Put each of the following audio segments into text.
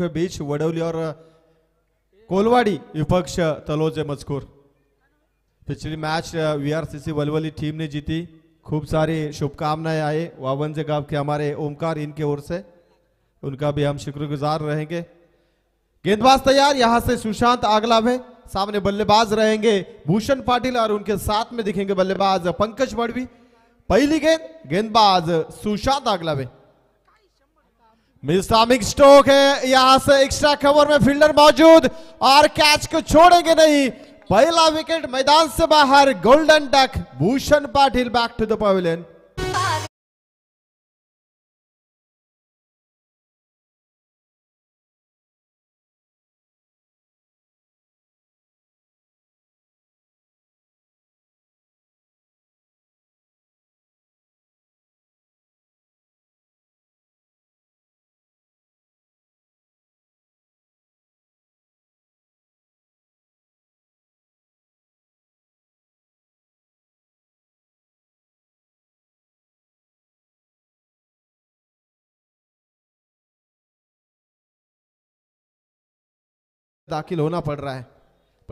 मुख्य बीच वडवली और कोलवाड़ी विपक्ष तलोज मजकूर पिछली मैच वीआरसीसी वलवली टीम ने जीती खूब सारी शुभकामनाएं आए वावंजे गांव के हमारे ओमकार इनके ओर से उनका भी हम शुक्रगुजार रहेंगे गेंदबाज तैयार यहां से सुशांत आगलाब है सामने बल्लेबाज रहेंगे भूषण पाटिल और उनके साथ में दिखेंगे बल्लेबाज पंकज मड़वी पहली गेंद गेंदबाज सुशांत आगलावे मिस्टामिक स्टोक है यहां से एक्स्ट्रा कवर में फील्डर मौजूद और कैच को छोड़ेंगे नहीं पहला विकेट मैदान से बाहर golden duck Bhushan Patil back to the pavilion दाखिल होना पड़ रहा है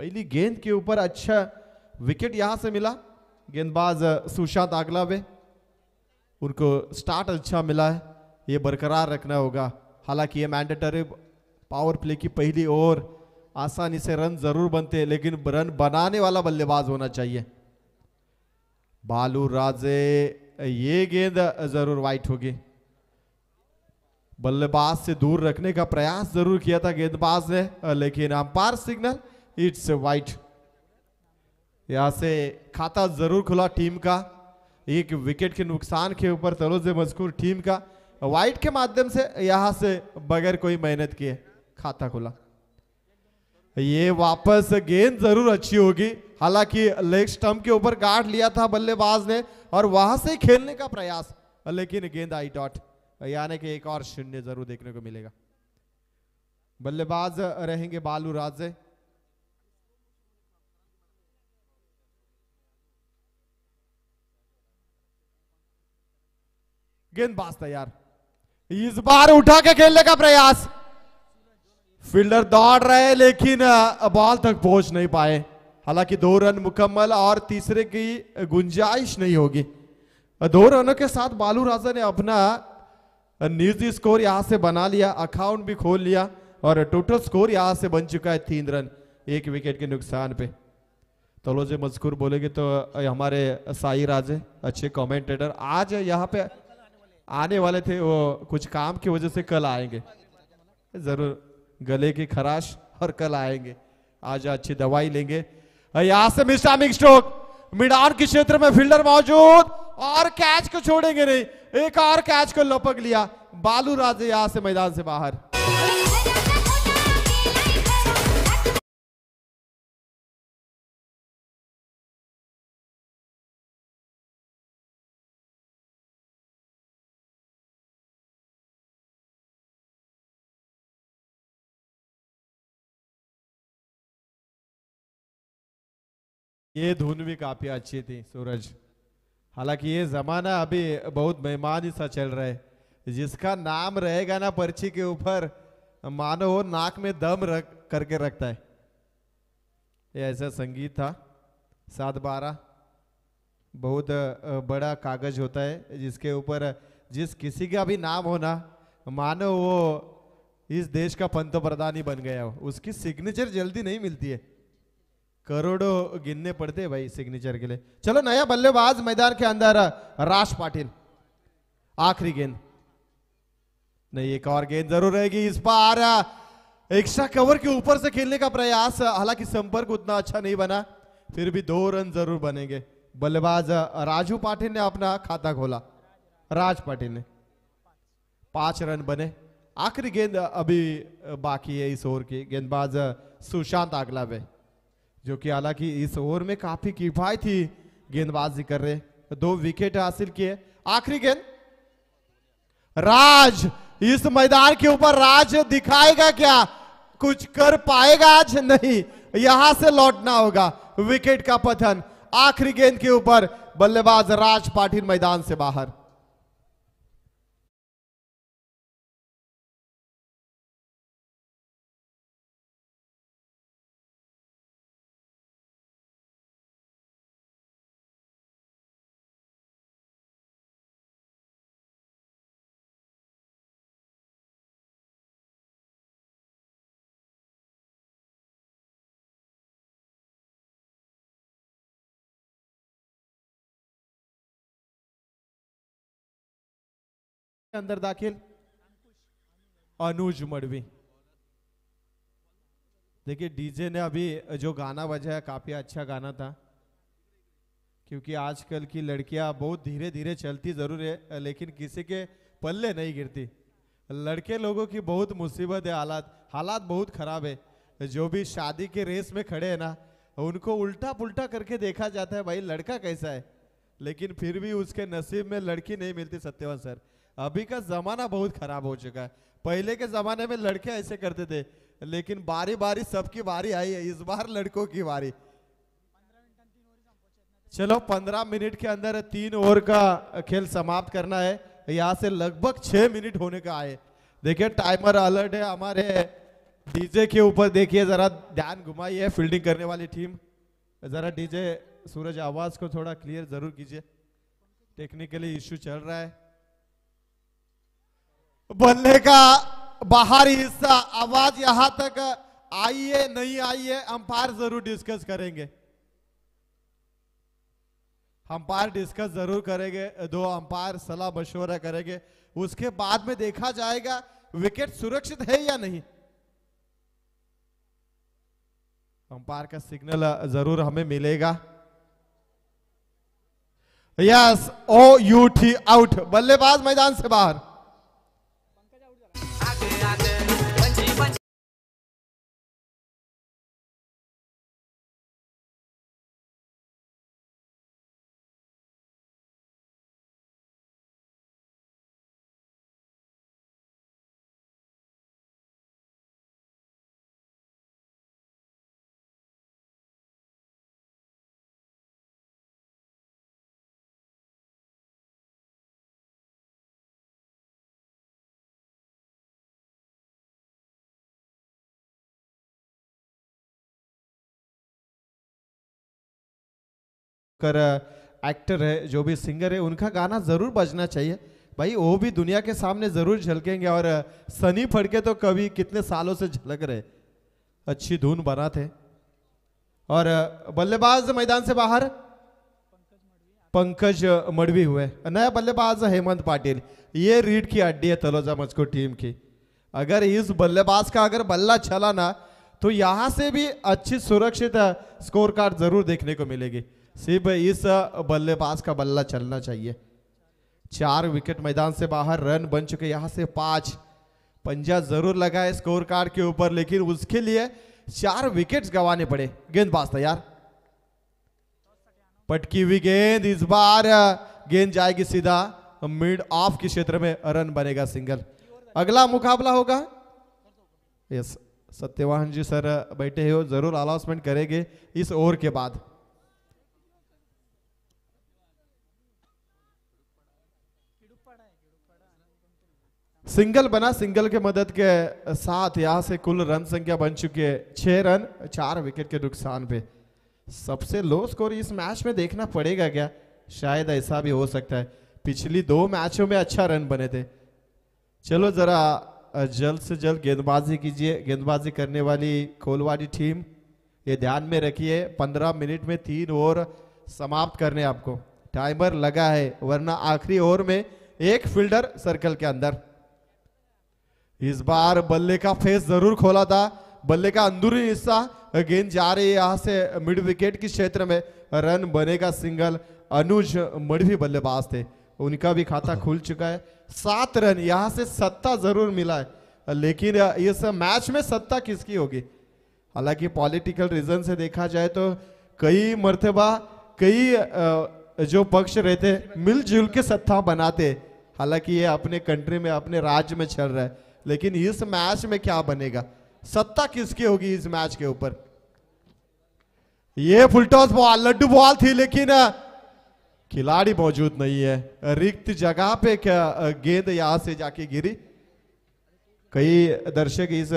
पहली गेंद के ऊपर अच्छा विकेट यहां से मिला गेंदबाज सुशांत आगलावे उनको स्टार्ट अच्छा मिला है ये बरकरार रखना होगा हालांकि ये मैंडेटरी पावर प्ले की पहली ओवर आसानी से रन जरूर बनते हैं लेकिन रन बनाने वाला बल्लेबाज होना चाहिए बालू राजे ये गेंद जरूर वाइट होगी बल्लेबाज से दूर रखने का प्रयास जरूर किया था गेंदबाज ने लेकिन अंपायर सिग्नल इट्स वाइट यहां से खाता जरूर खुला टीम का एक विकेट के नुकसान के ऊपर तरोज मजकूर टीम का वाइट के माध्यम से यहां से बगैर कोई मेहनत किए खाता खुला ये वापस गेंद जरूर अच्छी होगी हालांकि लेग स्टम्प के ऊपर गार्ड लिया था बल्लेबाज ने और वहां से खेलने का प्रयास लेकिन गेंद आई डॉट यानी कि एक और शून्य जरूर देखने को मिलेगा बल्लेबाज रहेंगे बालू राजे गेंदबाज तैयार इस बार उठा के खेलने का प्रयास फील्डर दौड़ रहे लेकिन बॉल तक पहुंच नहीं पाए हालांकि दो रन मुकम्मल और तीसरे की गुंजाइश नहीं होगी दो रनों के साथ बालू राजा ने अपना निजी स्कोर यहां से बना लिया अकाउंट भी खोल लिया और टोटल स्कोर यहां से बन चुका है तीन रन एक विकेट के नुकसान पे तो लो जो मजकूर बोलेगे तो हमारे साई राजे अच्छे कमेंटेटर आज यहाँ पे आने वाले थे वो कुछ काम की वजह से कल आएंगे जरूर गले की खराश और कल आएंगे आज अच्छी दवाई लेंगे यहां से मिस्टा स्ट्रोक मिडान के क्षेत्र में फील्डर मौजूद और कैच को छोड़ेंगे नहीं एक और कैच को लपक लिया बालू राजे यहां से मैदान से बाहर ये धुन भी काफी अच्छी थी सूरज हालांकि ये ज़माना अभी बहुत बेमानी सा चल रहा है जिसका नाम रहेगा ना पर्ची के ऊपर मानो वो नाक में दम रख करके रखता है ये ऐसा संगीत था सात बारह बहुत बड़ा कागज होता है जिसके ऊपर जिस किसी का भी नाम होना मानो वो इस देश का पंत प्रधान ही बन गया हो उसकी सिग्नेचर जल्दी नहीं मिलती है करोड़ों गिनने पड़ते भाई सिग्नेचर के लिए चलो नया बल्लेबाज मैदान के अंदर राज पाटिल आखिरी गेंद नहीं एक और गेंद जरूर रहेगी इस बार एक्स्ट्रा कवर के ऊपर से खेलने का प्रयास हालांकि संपर्क उतना अच्छा नहीं बना फिर भी दो रन जरूर बनेंगे बल्लेबाज राजू पाटिल ने अपना खाता खोला राज पाटिल ने पांच रन बने आखिरी गेंद अभी बाकी है इस ओवर की गेंदबाज सुशांत आगला भाई जो कि हालांकि इस ओवर में काफी किफायती गेंदबाजी कर रहे दो विकेट हासिल किए आखिरी गेंद राज इस मैदान के ऊपर राज दिखाएगा क्या कुछ कर पाएगा आज नहीं यहां से लौटना होगा विकेट का पतन आखिरी गेंद के ऊपर बल्लेबाज राज पाटिल मैदान से बाहर अंदर दाखिल अनुज मड़वी देखिए डीजे ने अभी जो गाना बजाया काफी अच्छा गाना था क्योंकि आजकल की लड़कियां बहुत धीरे धीरे चलती जरूर है लेकिन किसी के पल्ले नहीं गिरती लड़के लोगों की बहुत मुसीबत है हालात हालात बहुत खराब है जो भी शादी के रेस में खड़े हैं ना उनको उल्टा पुल्टा करके देखा जाता है भाई लड़का कैसा है लेकिन फिर भी उसके नसीब में लड़की नहीं मिलती सत्यवान सर अभी का जमाना बहुत खराब हो चुका है पहले के जमाने में लड़के ऐसे करते थे लेकिन बारी बारी सबकी बारी आई है इस बार लड़कों की बारी चलो पंद्रह मिनट के अंदर तीन ओवर का खेल समाप्त करना है यहाँ से लगभग छह मिनट होने का आए देखिए टाइमर अलर्ट है हमारे डीजे के ऊपर देखिए जरा ध्यान घुमाइए फील्डिंग करने वाली टीम जरा डीजे सूरज आवाज को थोड़ा क्लियर जरूर कीजिए टेक्निकली इश्यू चल रहा है बनने का बाहरी हिस्सा आवाज यहां तक आई है नहीं आई है अंपायर जरूर डिस्कस करेंगे अंपायर डिस्कस जरूर करेंगे दो अंपायर सलाह मशवरा करेंगे उसके बाद में देखा जाएगा विकेट सुरक्षित है या नहीं अंपायर का सिग्नल जरूर हमें मिलेगा yes O U T out बल्लेबाज मैदान से बाहर कर एक्टर है जो भी सिंगर है उनका गाना ज़रूर बजना चाहिए भाई वो भी दुनिया के सामने ज़रूर झलकेंगे और सनी फड़के तो कभी कितने सालों से झलक रहे अच्छी धुन बना थे और बल्लेबाज मैदान से बाहर पंकज मड़वी हुए नया बल्लेबाज हेमंत पाटिल ये रीड की अड्डी है तलोजा मजको टीम की अगर इस बल्लेबाज का अगर बल्ला चला ना तो यहां से भी अच्छी सुरक्षित स्कोर कार्ड जरूर देखने को मिलेगी सिर्फ इस बल्लेबाज का बल्ला चलना चाहिए चार विकेट मैदान से बाहर रन बन चुके यहां से पांच पंजा जरूर लगा है स्कोर कार्ड के ऊपर लेकिन उसके लिए चार विकेट्स गंवाने पड़े गेंदबाज तैयार पटकी हुई गेंद इस बार गेंद जाएगी सीधा मिड ऑफ के क्षेत्र में रन बनेगा सिंगल अगला मुकाबला होगा यस सत्यवाहन जी सर बैठे हो जरूर अनाउंसमेंट करेंगे इस ओवर के बाद सिंगल बना सिंगल के मदद के साथ यहां से कुल रन संख्या बन चुकी है छह रन चार विकेट के नुकसान पे सबसे लो स्कोर इस मैच में देखना पड़ेगा क्या शायद ऐसा भी हो सकता है पिछली दो मैचों में अच्छा रन बने थे चलो जरा जल्द से जल्द गेंदबाजी कीजिए गेंदबाजी करने वाली कोलवाड़ी टीम ये ध्यान में रखिए पंद्रह मिनट में तीन ओवर समाप्त करने आपको टाइमर लगा है वरना आखिरी ओवर में एक फील्डर सर्कल के अंदर इस बार बल्ले का फेस जरूर खोला था बल्ले का अंदरूनी हिस्सा गेंद जा रही है यहां से मिड विकेट के क्षेत्र में रन बनेगा सिंगल अनुज मड़वी बल्लेबाज थे उनका भी खाता खुल चुका है सात रन यहां से सत्ता जरूर मिला है लेकिन इस मैच में सत्ता किसकी होगी हालांकि पॉलिटिकल रीजन से देखा जाए तो कई मरतबा कई जो पक्ष रहते मिलजुल के सत्ता बनाते हालांकि ये अपने कंट्री में अपने राज्य में चल रहा है लेकिन इस मैच में क्या बनेगा सत्ता किसकी होगी इस मैच के ऊपर ये फुलटॉस बॉल लड्डू बॉल थी लेकिन खिलाड़ी मौजूद नहीं है रिक्त जगह पे गेंद यहां से जाके गिरी कई दर्शक इस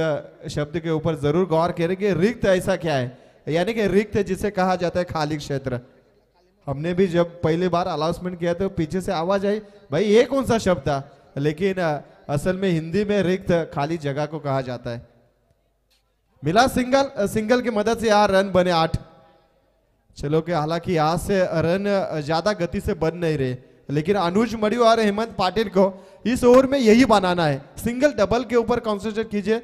शब्द के ऊपर जरूर गौर करेंगे रिक्त ऐसा क्या है यानी कि रिक्त जिसे कहा जाता है खाली क्षेत्र हमने भी जब पहली बार अनाउंसमेंट किया तो पीछे से आवाज आई भाई ये कौन सा शब्द था लेकिन असल में हिंदी में रिक्त खाली जगह को कहा जाता है मिला सिंगल सिंगल की मदद से यार रन बने आठ चलो कि हालांकि यहाँ से रन ज्यादा गति से बन नहीं रहे लेकिन अनुज मड़ियो और हेमंत पाटिल को इस ओवर में यही बनाना है सिंगल डबल के ऊपर कॉन्सेंट्रेट कीजिए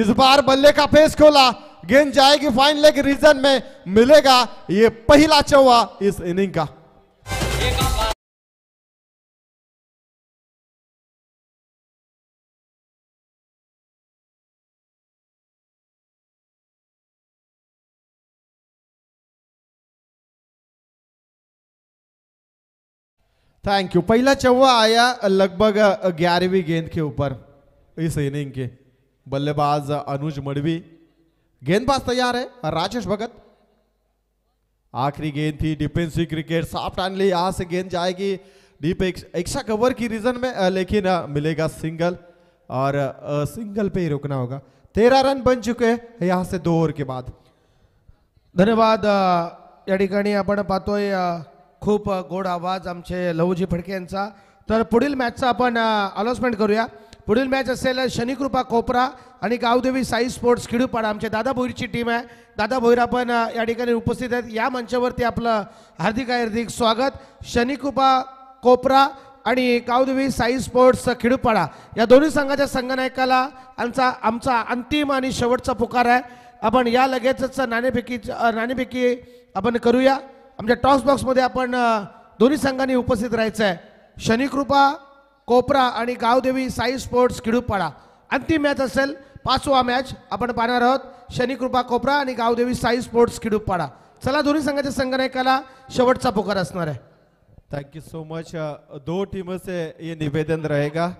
इस बार बल्ले का फेस खोला गेंद जाएगी फाइन लेग रीजन में मिलेगा ये पहला चौवा इस इनिंग का थैंक यू पहला चौवा आया लगभग ग्यारहवीं गेंद के ऊपर इस इनिंग के बल्लेबाज अनुज मड़वी गेंदबाज तैयार है राजेश भगत आखिरी गेंद थी डिफेंसिव क्रिकेट साफ टान ली यहां से गेंद जाएगी डीप एक्स्ट्रा कवर की रीजन में लेकिन मिलेगा सिंगल और सिंगल पे ही रुकना होगा तेरह रन बन चुके हैं यहां से दो ओवर के बाद धन्यवाद या अपन आपण खूप गोड आवाज आमचे लवूजी फडके यांचा तर पुढील मॅचचा आपण अनाउन्समेंट करूया पुढील मॅच असेल शनिकृपा कोपरा आणि गावदेवी साई स्पोर्ट्स खिडूपाडा आमच्या दादा भोईरची टीम आहे दादा भोईर आपण या ठिकाणी उपस्थित आहेत या मंचावरती आपलं हार्दिक हार्दिक स्वागत शनिकृपा कोपरा आणि गावदेवी साई स्पोर्ट्स खिडूपाडा या दोन्ही संघाच्या संघनायकाला आमचा आमचा अंतिम आणि शेवटचा पुकार आहे आपण या लगेचच नाणेफेकी नाणेफेकी आपण करूया आमच्या टॉस बॉक्समध्ये आपण दोन्ही संघांनी उपस्थित राहायचं आहे शनिकृपा कोपरा आणि गावदेवी साई स्पोर्ट्स खिडूपाडा अंतिम मॅच असेल पाचवा मॅच आपण पाहणार आहोत शनिकृपा कोपरा आणि गावदेवी साई स्पोर्ट्स खिडूपाडा चला दोन्ही संघाच्या नायकाला शेवटचा पुकार असणार आहे थँक्यू सो मच दो टीम से ये निवेदन रहेगा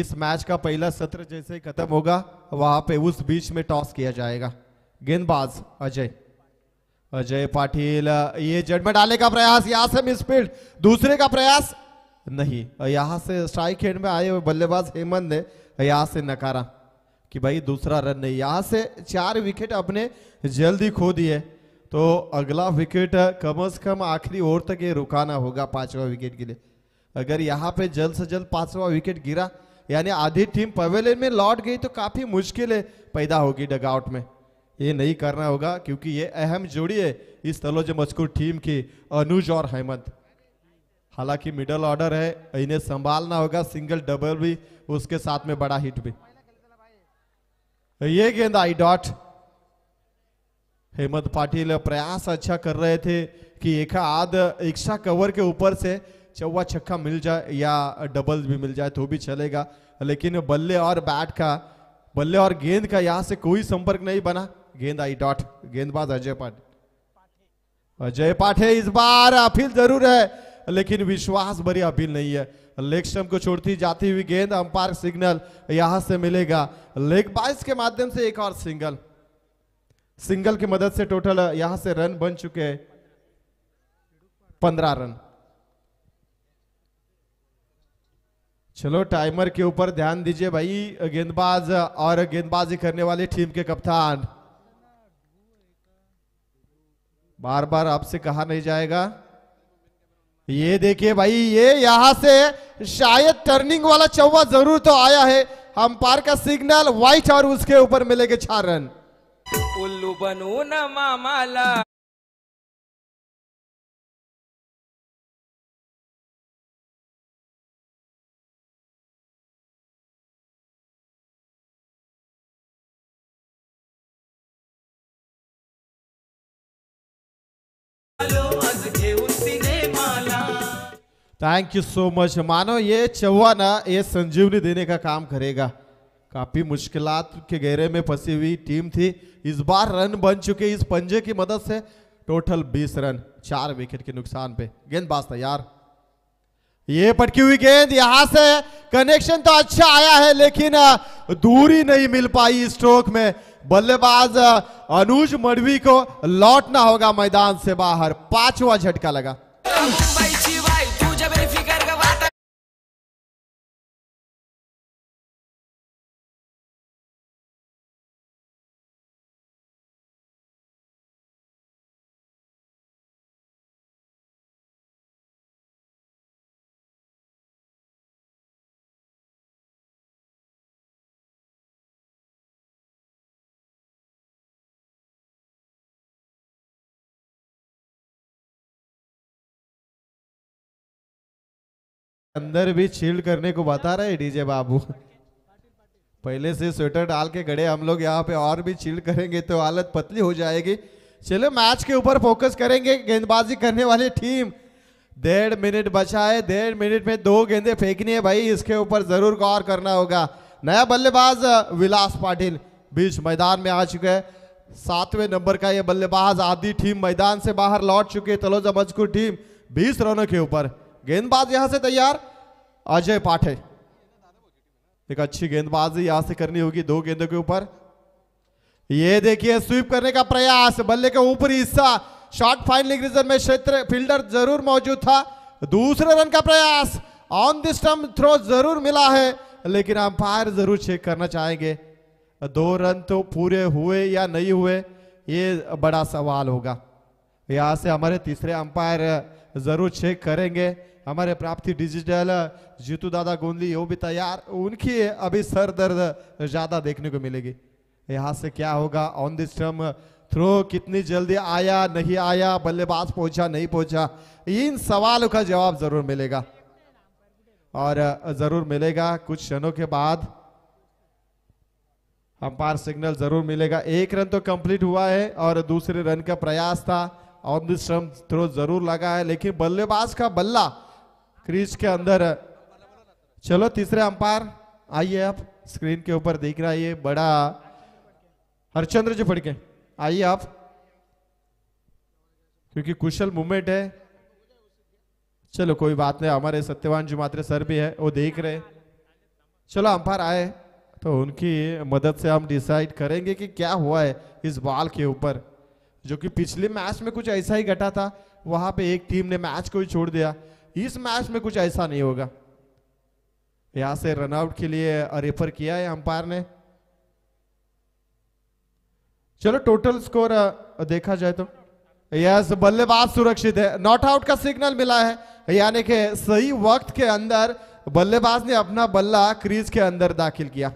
इस मॅच का पहिला सत्र जैसे खतम होगा वहाँ पे उस बीच में टॉस किया जाएगा गेंदबाज अजय अजय पाटिल ये जड में डालने का प्रयास यहां से मिसफील्ड दूसरे का प्रयास नहीं यहां से स्ट्राइक हेड में आए हुए बल्लेबाज हेमंत ने यहां से नकारा कि भाई दूसरा रन नहीं यहां से चार विकेट अपने जल्दी खो दिए तो अगला विकेट कम से कम आखिरी ओवर तक ये रुकाना होगा पांचवा विकेट के लिए अगर यहाँ पे जल्द से जल्द पांचवा विकेट गिरा यानी आधी टीम पवेलियन में लौट गई तो काफी मुश्किलें पैदा होगी डगआउट में ये नहीं करना होगा क्योंकि ये अहम जोड़ी है इस तलोज मजकूर टीम की अनुज और हेमंत हालांकि मिडल ऑर्डर है इन्हें संभालना होगा सिंगल डबल भी उसके साथ में बड़ा हिट भी ये गेंद आई डॉट हेमंत पाटिल प्रयास अच्छा कर रहे थे कि एक आध इच्छा कवर के ऊपर से चौवा छक्का मिल जाए या डबल भी मिल जाए तो भी चलेगा लेकिन बल्ले और बैट का बल्ले और गेंद का यहां से कोई संपर्क नहीं बना गेंद आई डॉट गेंदबाज अजय पाठे अजय पाठे इस बार अपील जरूर है लेकिन विश्वास भरी अपील नहीं है लेग स्टम्प को छोड़ती जाती हुई गेंद अंपायर सिग्नल यहां से मिलेगा लेग बाइस के माध्यम से एक और सिंगल सिंगल की मदद से टोटल यहां से रन बन चुके हैं पंद्रह रन चलो टाइमर के ऊपर ध्यान दीजिए भाई गेंदबाज और गेंदबाजी करने वाली टीम के कप्तान बार बार आपसे कहा नहीं जाएगा ये देखिए भाई ये यहां से शायद टर्निंग वाला चौवा जरूर तो आया है हम पार का सिग्नल व्हाइट और उसके ऊपर मिलेंगे चार रन उल्लू बनू ना मामाला थैंक यू सो मच मानो ये चौवा ना ये संजीवनी देने का काम करेगा काफी मुश्किल के गहरे में फंसी हुई टीम थी इस बार रन बन चुके इस पंजे की मदद से टोटल 20 रन चार विकेट के नुकसान पे गेंदबाज यार ये पटकी हुई गेंद यहां से कनेक्शन तो अच्छा आया है लेकिन दूरी नहीं मिल पाई स्ट्रोक में बल्लेबाज अनुज मडवी को लौटना होगा मैदान से बाहर पांचवा झटका लगा अंदर भी चिल्ड करने को बता रहे डीजे बाबू पहले से स्वेटर डाल के गड़े हम लोग यहाँ पे और भी चिल्ड करेंगे तो हालत पतली हो जाएगी चलो मैच के ऊपर फोकस करेंगे गेंदबाजी करने वाली टीम डेढ़ मिनट बचा है डेढ़ मिनट में दो गेंदे फेंकनी है भाई इसके ऊपर जरूर गौर करना होगा नया बल्लेबाज विलास पाटिल बीच मैदान में आ चुके हैं सातवें नंबर का ये बल्लेबाज आधी टीम मैदान से बाहर लौट चुके तलोजा मजकू टीम बीस रनों के ऊपर गेंदबाज यहां से तैयार अजय पाठे एक अच्छी गेंदबाजी यहां से करनी होगी दो गेंदों के ऊपर ये देखिए स्वीप करने का प्रयास बल्ले के ऊपरी हिस्सा शॉर्ट फाइन रिजर्व में क्षेत्र फील्डर जरूर मौजूद था दूसरे रन का प्रयास ऑन द स्टम्प थ्रो जरूर मिला है लेकिन अंपायर जरूर चेक करना चाहेंगे दो रन तो पूरे हुए या नहीं हुए ये बड़ा सवाल होगा यहां से हमारे तीसरे अंपायर जरूर चेक करेंगे हमारे प्राप्ति डिजिटल जीतू दादा गोंदली वो भी तैयार उनकी अभी सर दर्द ज्यादा देखने को मिलेगी यहाँ से क्या होगा ऑन दिस टर्म थ्रो कितनी जल्दी आया नहीं आया बल्लेबाज पहुंचा नहीं पहुंचा इन सवालों का जवाब जरूर मिलेगा और जरूर मिलेगा कुछ क्षणों के बाद अंपायर सिग्नल जरूर मिलेगा एक रन तो कंप्लीट हुआ है और दूसरे रन का प्रयास था ऑन दिस थ्रो जरूर लगा है लेकिन बल्लेबाज का बल्ला क्रीज के अंदर चलो तीसरे अंपायर आइए आप स्क्रीन के ऊपर देख रहा है ये बड़ा हरचंद्र जी फड़के आइए आप क्योंकि कुशल मूवमेंट है चलो कोई बात नहीं हमारे सत्यवान जी मात्र सर भी है वो देख रहे चलो अंपायर आए तो उनकी मदद से हम डिसाइड करेंगे कि क्या हुआ है इस बॉल के ऊपर जो कि पिछले मैच में कुछ ऐसा ही घटा था वहां पे एक टीम ने मैच को ही छोड़ दिया इस मैच में कुछ ऐसा नहीं होगा यहां से रनआउट के लिए रेफर किया है अंपायर ने चलो टोटल स्कोर देखा जाए तो यस बल्लेबाज सुरक्षित है नॉट आउट का सिग्नल मिला है यानी कि सही वक्त के अंदर बल्लेबाज ने अपना बल्ला क्रीज के अंदर दाखिल किया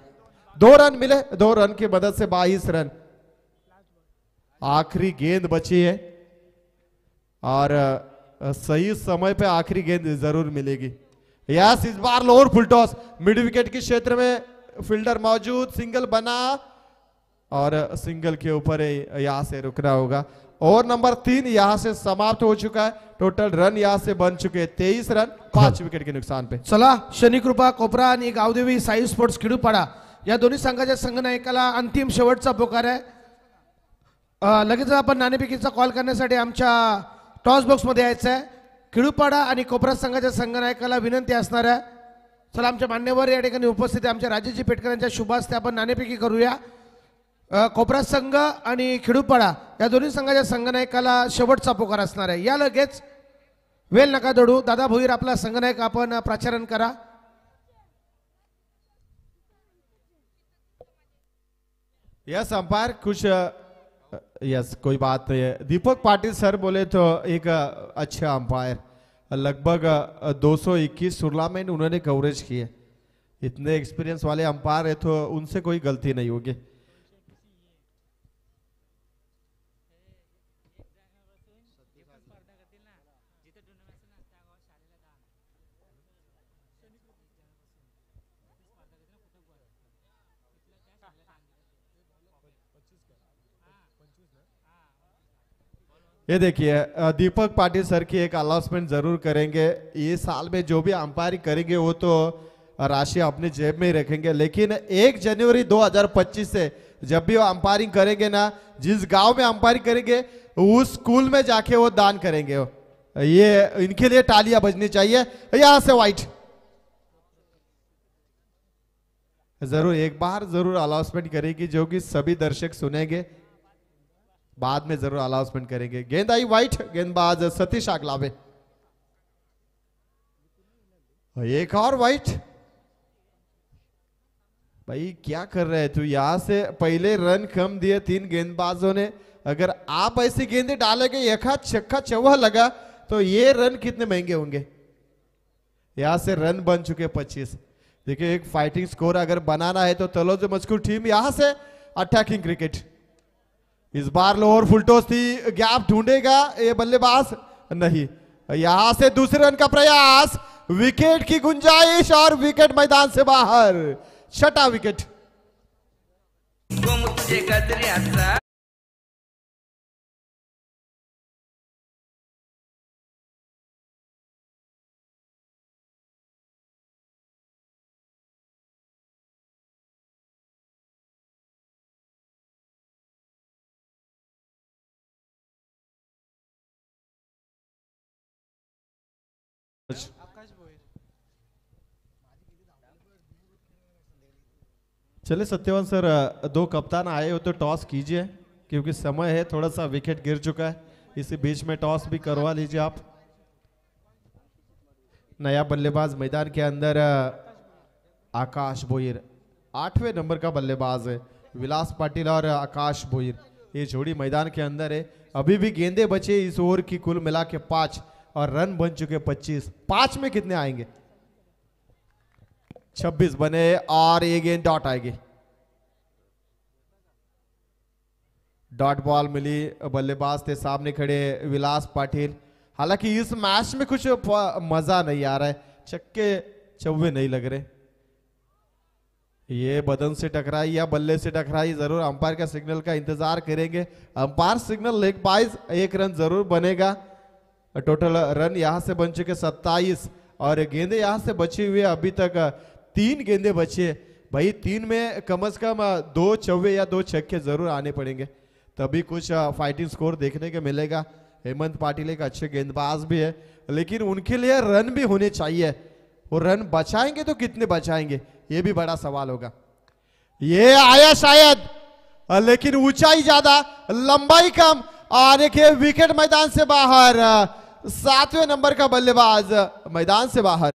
दो रन मिले दो रन की मदद से 22 रन आखिरी गेंद बची है और सही समय पे आखिरी गेंद जरूर मिलेगी यस इस बार lower full toss mid wicket के क्षेत्र में फील्डर मौजूद सिंगल बना और सिंगल के ऊपर यहां से रुकना होगा ओवर नंबर तीन यहां से समाप्त हो चुका है टोटल रन यहां से बन चुके हैं तेईस रन पांच विकेट के नुकसान पे चला शनि कृपा कोपरा आणि गावदेवी साई स्पोर्ट्स खिडूपाडा या दोन्ही संघ संघनायकाला अंतिम शेवटचा पुकार आहे लगेच आपण नाणेपिकीचा कॉल करण्यासाठी आमच्या टॉस बॉक्समध्ये यायचं आहे खिळूपाडा आणि कोपरा संघाच्या संघनायकाला विनंती असणार आहे चला आमच्या मान्यवर या ठिकाणी उपस्थित आहे आमच्या राजेजी पेटकरांच्या शुभास आपण नाणेपैकी करूया कोपरा संघ आणि खिडूपाडा या दोन्ही संघाच्या संघनायकाला शेवटचा पुकार असणार आहे या लगेच वेल नका दडू दादा भोईर आपला संघनायक आपण प्राचारण करा यस अंपायर खुश यस कोई बात नहीं है दीपक पाटिल सर बोले तो एक अच्छे अंपायर लगभग 221 टूर्नामेंट उन्होंने कवरेज किए इतने एक्सपीरियंस वाले अंपायर है तो उनसे कोई गलती नहीं होगी ये देखिए दीपक पाटिल सर की एक अनाउंसमेंट जरूर करेंगे ये साल में जो भी अंपायरिंग करेंगे वो तो राशि अपनी जेब में ही रखेंगे लेकिन एक जनवरी 2025 से जब भी वो अंपायरिंग करेंगे ना जिस गांव में अंपायरिंग करेंगे उस स्कूल में जाके वो दान करेंगे ये इनके लिए टालियां बजनी चाहिए यहां से व्हाइट जरूर एक बार जरूर अनाउंसमेंट करेगी जो कि सभी दर्शक सुनेंगे बाद में जरूर अलाउंसमेंट करेंगे गेंद आई व्हाइट गेंदबाज सतीश आगलावे एक और व्हाइट भाई क्या कर रहे तू यहां से पहले रन कम दिए तीन गेंदबाजों ने अगर आप ऐसी गेंदे डालेंगे यखा छक्का चौह लगा तो ये रन कितने महंगे होंगे यहां से रन बन चुके 25 देखिए एक फाइटिंग स्कोर अगर बनाना है तो तलोज मजकूर टीम यहां से अटैकिंग क्रिकेट इस बार लोअर फुलटोस थी गैप ढूंढेगा ये बल्लेबाज नहीं यहां से दूसरे रन का प्रयास विकेट की गुंजाइश और विकेट मैदान से बाहर छठा विकेट चले सत्यवान सर दो कप्तान आए हो तो टॉस कीजिए क्योंकि समय है थोड़ा सा विकेट गिर चुका है इसी बीच में टॉस भी करवा लीजिए आप नया बल्लेबाज मैदान के अंदर आकाश बोईर आठवें नंबर का बल्लेबाज है विलास पाटिल और आकाश बोईर ये जोड़ी मैदान के अंदर है अभी भी गेंदे बचे इस ओवर की कुल मिला के पांच और रन बन चुके 25 पांच में कितने आएंगे 26 बने और ये गेंद डॉट आएगी डॉट बॉल मिली बल्लेबाज थे सामने खड़े विलास पाटिल हालांकि इस मैच में कुछ मजा नहीं आ रहा है छक्के चौवे नहीं लग रहे ये बदन से टकराई या बल्ले से टकराई जरूर अंपायर का सिग्नल का इंतजार करेंगे अंपायर सिग्नल लेग बाइज एक रन जरूर बनेगा टोटल रन यहाँ से बन चुके सत्ताईस और गेंदे यहाँ से बचे हुए अभी तक तीन गेंदे बचे भाई तीन में कम से कम दो चौवे या दो छक्के जरूर आने पड़ेंगे तभी कुछ फाइटिंग स्कोर देखने को मिलेगा हेमंत पाटिल एक अच्छे गेंदबाज भी है लेकिन उनके लिए रन भी होने चाहिए वो रन बचाएंगे तो कितने बचाएंगे ये भी बड़ा सवाल होगा ये आया शायद लेकिन ऊंचाई ज्यादा लंबाई कम और देखिए विकेट मैदान से बाहर सातवें नंबर का बल्लेबाज मैदान से बाहर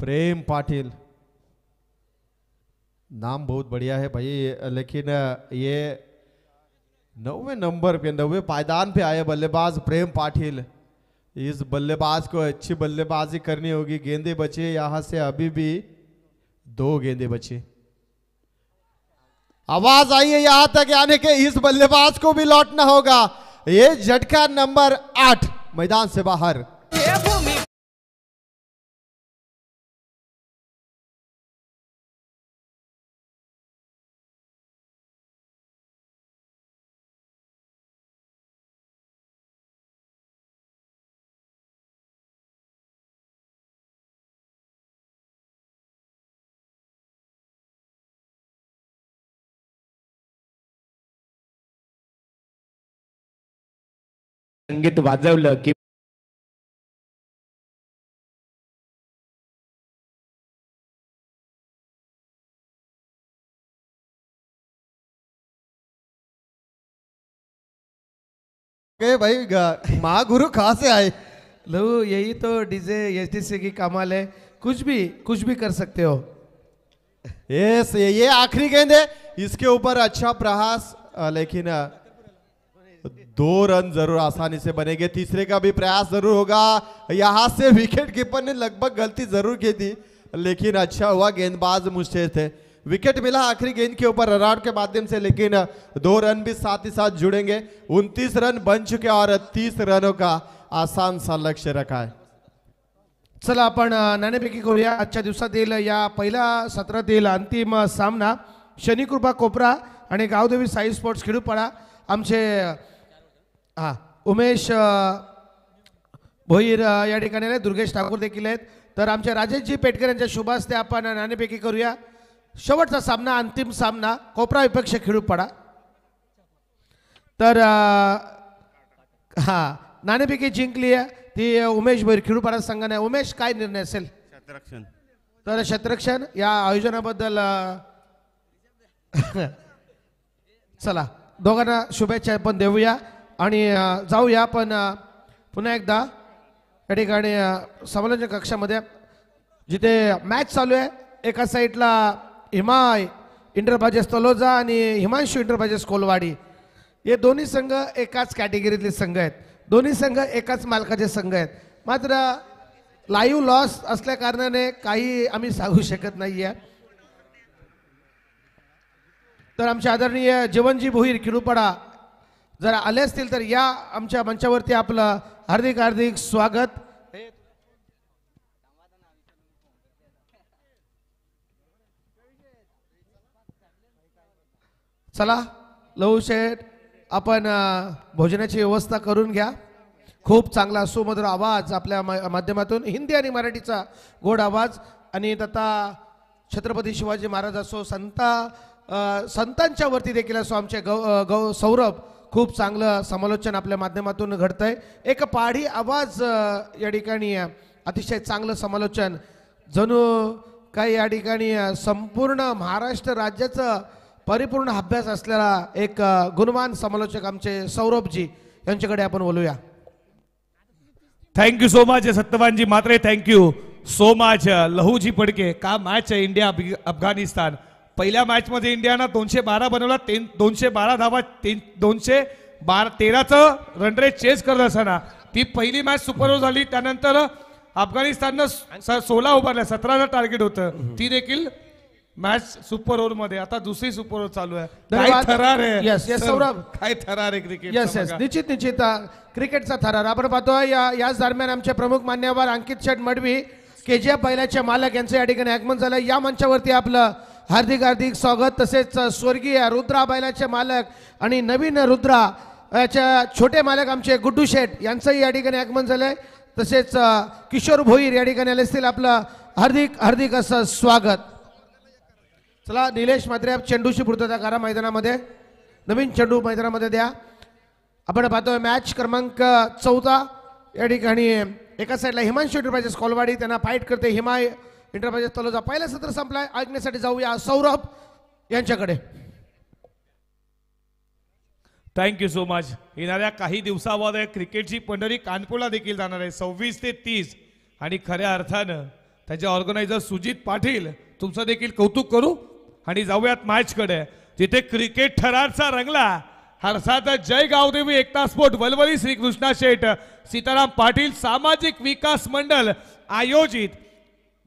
प्रेम पाटिल नाम बहुत बढ़िया है भाई लेकिन ये नौवे नंबर पे नौवे पायदान पे आए बल्लेबाज प्रेम पाटिल इस बल्लेबाज को अच्छी बल्लेबाजी करनी होगी गेंदे बचे यहां से अभी भी दो गेंदे बचे आवाज आई है यहां तक आने के इस बल्लेबाज को भी लौटना होगा ये झटका नंबर आठ मैदान से बाहर संगीत वाजवलं भाई माँ गुरु कहाँ से आए लो यही तो डीजे एस की कमाल है कुछ भी कुछ भी कर सकते हो यस ये, ये आखिरी गेंद है इसके ऊपर अच्छा प्रहास लेकिन दो रन जरूर आसानी से बनेंगे तीसरे का भी प्रयास जरूर होगा यहाँ से विकेट कीपर ने लगभग गलती जरूर की थी लेकिन अच्छा हुआ गेंदबाज मुझसे थे विकेट मिला आखिरी गेंद के ऊपर रनआउट के माध्यम से लेकिन दो रन भी साथ ही साथ जुड़ेंगे उनतीस रन बन चुके और तीस रनों का आसान सा लक्ष्य रखा है चला आपण नाणेपैकी करूया आजच्या दिवसातील या पहिल्या सत्रातील अंतिम सामना कृपा कोपरा आणि गावदेवी साई स्पोर्ट्स पडा आमचे हा उमेश भोईर या ठिकाणी आहेत दुर्गेश ठाकूर देखील आहेत तर आमच्या राजेशजी पेटकर यांच्या शुभास्ते आपण नाणेपैकी करूया शेवटचा सामना अंतिम सामना कोपरा विपक्ष खेळू पडा तर हा नाणेपैकी जिंकली आहे ती उमेश भोईर खेळूपाडा संघाने उमेश काय निर्णय असेल शतरक्षण तर शतरक्षण या आयोजनाबद्दल चला दोघांना शुभेच्छा पण देऊया आणि जाऊया आपण पुन्हा एकदा या ठिकाणी समालोचन कक्षामध्ये जिथे मॅच चालू आहे एका साईडला हिमाय इंटरप्राइजेस तलोजा आणि हिमांशू इंटरप्राइजेस कोलवाडी हे दोन्ही संघ एकाच कॅटेगरीतले संघ आहेत दोन्ही संघ एकाच मालकाचे संघ आहेत मात्र लाईव्ह लॉस असल्या कारणाने काही आम्ही सांगू शकत नाही आहे तर आमचे आदरणीय जीवनजी भोईर किरुपाडा जर आले असतील तर या आमच्या मंचावरती आपलं हार्दिक हार्दिक स्वागत चला लहू शेठ आपण भोजनाची व्यवस्था करून घ्या खूप चांगला सुमधुर आवाज आपल्या माध्यमातून हिंदी आणि मराठीचा गोड आवाज आणि तथा छत्रपती शिवाजी महाराज असो संता संतांच्या वरती देखील असो आमचे गौ गौ सौरभ खूप चांगलं समालोचन आपल्या माध्यमातून घडत आहे एक पाढी आवाज या ठिकाणी अतिशय चांगलं समालोचन जणू काही या ठिकाणी संपूर्ण महाराष्ट्र राज्याचं परिपूर्ण अभ्यास असलेला एक गुणवान समालोचक आमचे सौरभजी यांच्याकडे आपण बोलूया थँक्यू सो मच सत्यवानजी मात्र थँक्यू सो मच लहूजी पडके का मॅच इंडिया अफगाणिस्तान पहिल्या मॅच मध्ये इंडियानं दोनशे बारा बनवला दोनशे बारा धावा दोनशे बारा तेराचं रनरेट चेस करत असताना ती पहिली मॅच सुपर ओव्हर झाली त्यानंतर न सोळा ओव्हरला सतराचं टार्गेट होतं ती देखील मॅच सुपर ओव्हर मध्ये आता दुसरी सुपर ओव्हर चालू आहे काय थरार आहे यस सौरभ काय थरार आहे क्रिकेट यस यस निश्चित निश्चित क्रिकेटचा थरार आपण पाहतोय या याच दरम्यान आमचे प्रमुख मान्यवर अंकित शेट मडवी के पहिल्याचे एफ मालक यांचं या ठिकाणी आगमन झालं या मंचावरती आपलं हार्दिक हार्दिक स्वागत तसेच स्वर्गीय रुद्रा बैलाचे मालक आणि नवीन रुद्रा याच्या छोटे मालक आमचे गुड्डू शेठ यांचंही या ठिकाणी आगमन झालं आहे तसेच किशोर भोईर या ठिकाणी आले असतील आपलं हार्दिक हार्दिक असं स्वागत चला निलेश मात्रे चेंडूशी पूर्तता करा मैदानामध्ये नवीन चेंडू मैदानामध्ये द्या आपण पाहतोय मॅच क्रमांक चौदा या ठिकाणी एका साईडला हिमांशु पाहिजे स्कॉलवाडी त्यांना फाईट करते हिमाय इंटरप्राइजेस तलोजा पहिला सत्र संपलाय ऐकण्यासाठी जाऊया सौरभ यांच्याकडे थँक्यू सो मच येणाऱ्या काही दिवसावर क्रिकेटची पंढरी कानपूरला देखील जाणार आहे सव्वीस ते तीस आणि खऱ्या अर्थानं त्याचे ऑर्गनायझर सुजित पाटील तुमचं देखील कौतुक करू आणि जाऊयात मॅचकडे जिथे क्रिकेट ठरारचा रंगला हरसाचा जय गावदेवी एकता स्पोर्ट वलवली श्रीकृष्णा शेठ सीताराम पाटील सामाजिक विकास मंडळ आयोजित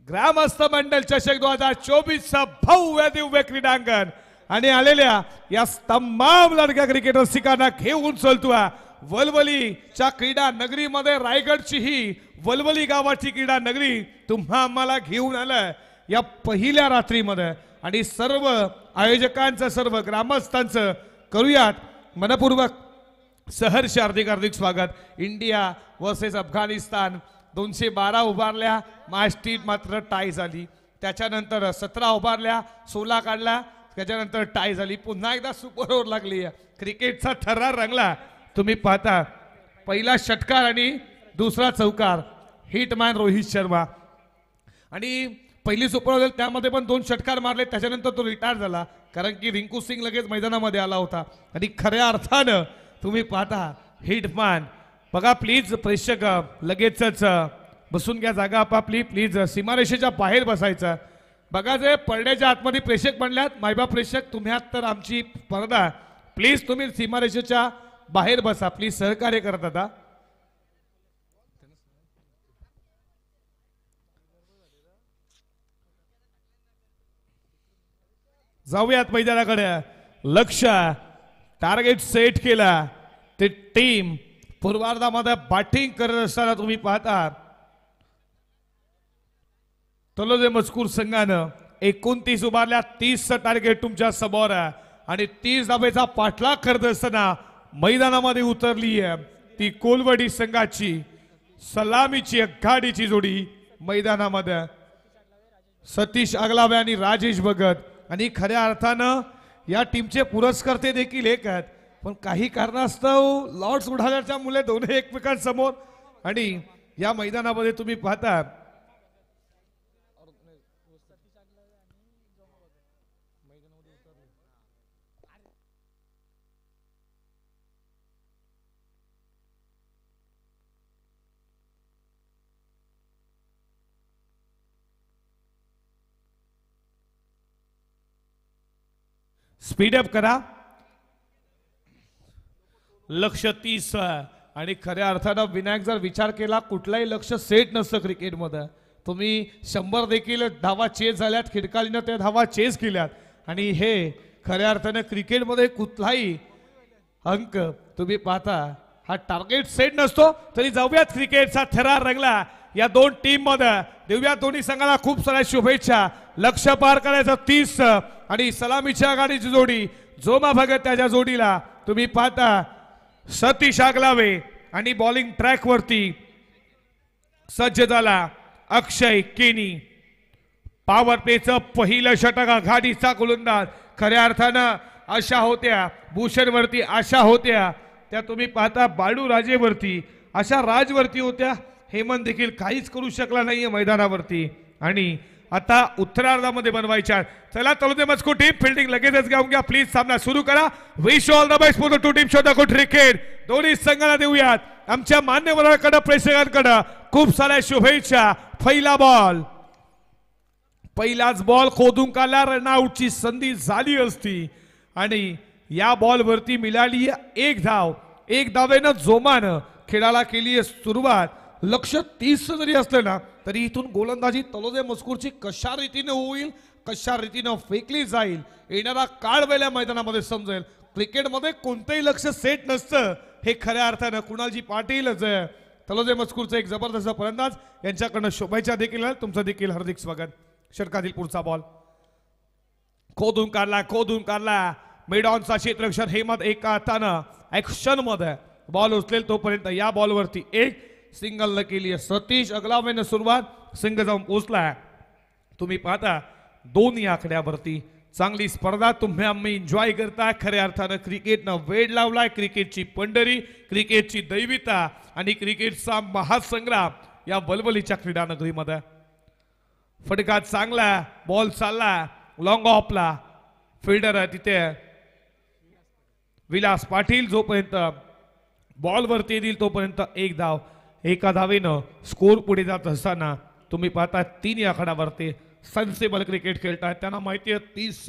ग्रामस्थ मंडल चषक दोन हजार चोवीस च भव्य दिव्य क्रीडांगण आणि आलेल्या या तमाम लडक्या रसिकांना घेऊन वलवली वलवलीच्या क्रीडा नगरीमध्ये रायगडची ही वलवली गावाची क्रीडा नगरी तुम्हा आम्हाला घेऊन आलं या पहिल्या रात्रीमध्ये आणि सर्व आयोजकांचं सर्व ग्रामस्थांचं करूयात मनपूर्वक सहर्ष हार्दिक हार्दिक स्वागत इंडिया वर्सेस अफगाणिस्तान दोनशे बारा उभारल्या स्ट्रीट मात्र टाय झाली त्याच्यानंतर सतरा उभारल्या सोला काढला त्याच्यानंतर टाय झाली पुन्हा एकदा सुपर ओव्हर लागली क्रिकेटचा थरार रंगला तुम्ही पाहता पहिला षटकार आणि दुसरा चौकार हिटमॅन रोहित शर्मा आणि पहिली सुपर ओव्हर त्यामध्ये पण दोन षटकार मारले त्याच्यानंतर तो रिटायर झाला कारण की रिंकू सिंग लगेच मैदानामध्ये आला होता आणि खऱ्या अर्थानं तुम्ही पाहता हिटमॅन बघा प्लीज प्रेक्षक लगेचच बसून घ्या जागा आपापली प्लीज सीमारेषेच्या बाहेर बसायचं बघा जे पडण्याच्या आतमध्ये प्रेक्षक म्हणल्यात मायबा प्रेक्षक तुम्ही आत तर आमची पडदा प्लीज तुम्ही सीमारेषेच्या बाहेर बसा प्लीज सहकार्य करत आता जाऊयात मैदानाकडे लक्ष टार्गेट सेट केला ते टीम पूर्वार्धामध्ये बॅटिंग करत असताना तुम्ही पाहता तलोदे मजकूर संघानं एकोणतीस उभारल्या तीसचं टार्गेट तुमच्या समोर आहे आणि तीस धाबेचा पाठलाग करत असताना मैदानामध्ये उतरली आहे ती कोलवडी संघाची सलामीची अघाडीची जोडी मैदानामध्ये सतीश अगलावे आणि राजेश भगत आणि खऱ्या अर्थानं या टीमचे पुरस्कर्ते देखील एक आहेत पण काही कारणास्तव लॉर्ड्स उडाल्याच्या मुले दोन्ही एकमेकांसमोर आणि या मैदानामध्ये तुम्ही पाहता अप करा लक्ष तीस आणि खऱ्या अर्थानं विनायक जर विचार केला कुठलाही लक्ष सेट नसतं क्रिकेटमध्ये तुम्ही शंभर देखील धावा चेस झाल्यात खिडकालीनं त्या धावा चेस केल्यात आणि हे खऱ्या अर्थानं क्रिकेटमध्ये कुठलाही अंक तुम्ही पाहता हा टार्गेट सेट नसतो तरी जाऊयात क्रिकेटचा थरार रंगला या दोन टीम मध्ये देऊया दोन्ही संघाला खूप साऱ्या शुभेच्छा लक्ष पार करायचं तीस आणि सलामीच्या आघाडीची जोडी जोमा भगत त्याच्या जोडीला तुम्ही पाहता सतीश आगलावे आणि बॉलिंग ट्रॅकवरती सज्ज झाला अक्षय केनी पावर प्लेचं पहिलं षटक आघाडीचा गोलंदाज खऱ्या अर्थानं आशा होत्या वरती आशा होत्या त्या तुम्ही पाहता बाळू राजेवरती अशा राजवरती होत्या हेमंत देखील काहीच करू शकला नाहीये मैदानावरती आणि आता उत्तरार्धामध्ये बनवायच्या चला तलोदे टीम फिल्डिंग लगेचच घेऊन घ्या प्लीज सामना सुरू करा wish all the best for the two team शोधा क्रिकेट दोन्ही संघाला देऊयात आमच्या मान्यवराकडं प्रेक्षकांकडं खूप साऱ्या शुभेच्छा पहिला बॉल पहिलाच बॉल खोदून काला रनआउटची संधी झाली असती आणि या बॉलवरती मिळाली एक धाव एक धावेनं जोमानं खेळाला केली सुरुवात लक्ष तीस जरी असलं ना तरी इथून गोलंदाजी तलोदे मजकूरची कशा रीतीने होईल कशा रीतीनं फेकली जाईल येणारा काळ वेल्या मैदानामध्ये समजेल क्रिकेटमध्ये कोणतंही लक्ष सेट नसतं हे खऱ्या अर्थानं कुणालजी पाटीलच तलोजे मजकूरचं एक जबरदस्त फलंदाज यांच्याकडनं शोभेच्छा देखील तुमचं देखील हार्दिक स्वागत षटकातील पुढचा बॉल खोदून काढला खोदून काढला मेडॉनचा क्षेत्रक्षर हेमत एका हातानं ऍक्शन मध्ये बॉल उचलेल तोपर्यंत या बॉलवरती एक सिंगल केली आहे सतीश महिने सुरुवात सिंग जाऊन पोचला तुम्ही पाहता दोन्ही आकड्यावरती चांगली स्पर्धा तुम्ही आम्ही एन्जॉय करताय खऱ्या अर्थानं क्रिकेटनं वेळ लावलाय क्रिकेटची पंढरी क्रिकेटची दैविता आणि क्रिकेटचा महासंग्राम या बलबलीच्या क्रीडानगरीमध्ये फटका चांगला बॉल चाललाय लॉंग ऑफला फिल्डर आहे तिथे विलास पाटील जोपर्यंत बॉलवरती येतील तोपर्यंत एक धाव एका धावेनं स्कोर पुढे जात असताना तुम्ही पाहता तीन आखाड्यावरती सन्सेबल क्रिकेट खेळताय त्यांना माहिती आहे तीस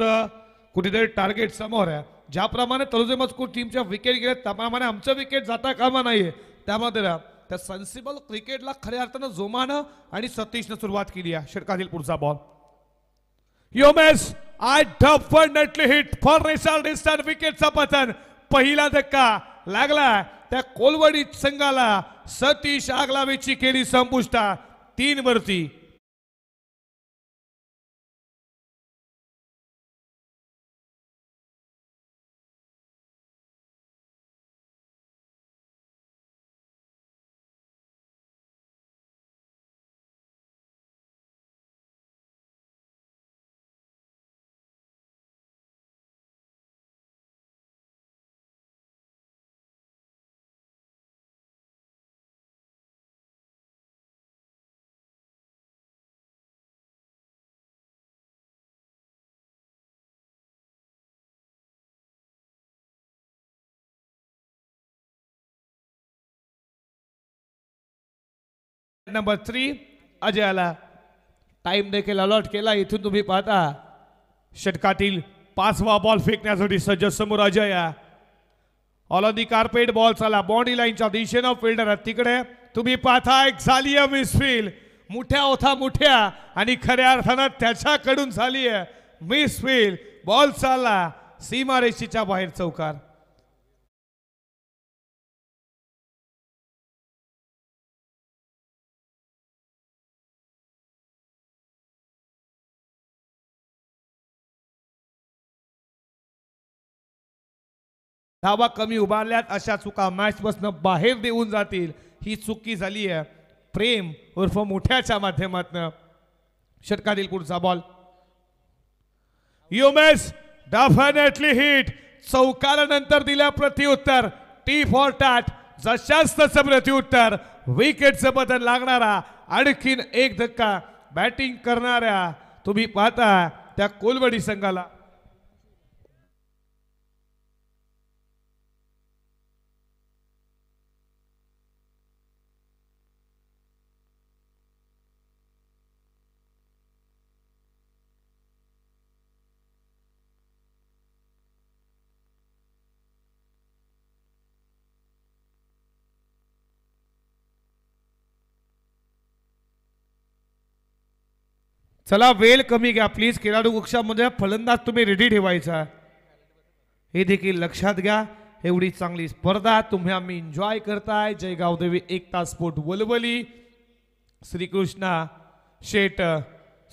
कुठेतरी टार्गेट समोर आहे ज्याप्रमाणे तरुजे मजकूर टीमच्या विकेट गेले त्याप्रमाणे आमचं विकेट जाता कामा नाहीये त्यामध्ये त्या सन्सेबल क्रिकेटला खऱ्या अर्थानं जोमानं आणि सतीशनं सुरुवात केली आहे षटकातील पुढचा बॉल योमेस आय डेफिनेटली हिट फॉर रेसाल रेसाल विकेटचा पतन पहिला धक्का लागला त्या कोलवडी संघाला सतीश आगलावेची केली संपुष्टा तीन वरती नंबर थ्री अजयाला टाइम देखील अलॉट केला इथून तुम्ही पाहता षटकातील पाचवा बॉल फेकण्यासाठी सज्ज समोर अजया all on the carpet ball चाला बॉन्डी लाईनच्या दिशेनं फिल्डर तिकडे तुम्ही पाहता एक झाली मिस मिसफील मोठ्या ओथा मोठ्या आणि खऱ्या अर्थानं त्याच्याकडून झाली आहे मिसफील बॉल चालला सीमारेषीच्या बाहेर चौकार धावा कमी उभारल्यात अशा चुका मॅचपासून बाहेर देऊन जातील ही चुकी झाली आहे प्रेम उर्फ मोठ्याच्या माध्यमातनं षटकातील पुढचा बॉल युमेस डेफिनेटली हिट चौकारानंतर दिल्या प्रत्युत्तर टी फॉर टॅट जशाच तसं प्रत्युत्तर विकेटचं बदल लागणारा आणखीन एक धक्का बॅटिंग करणाऱ्या तुम्ही पाहता त्या कोलवडी संघाला चला वेळ कमी घ्या प्लीज खेळाडू कक्षामध्ये फलंदाज तुम्ही रेडी ठेवायचा हे देखील लक्षात घ्या एवढी चांगली स्पर्धा तुम्ही आम्ही एन्जॉय करताय जयगाव देवी एकता तास स्पोर्ट वलवली श्रीकृष्णा शेट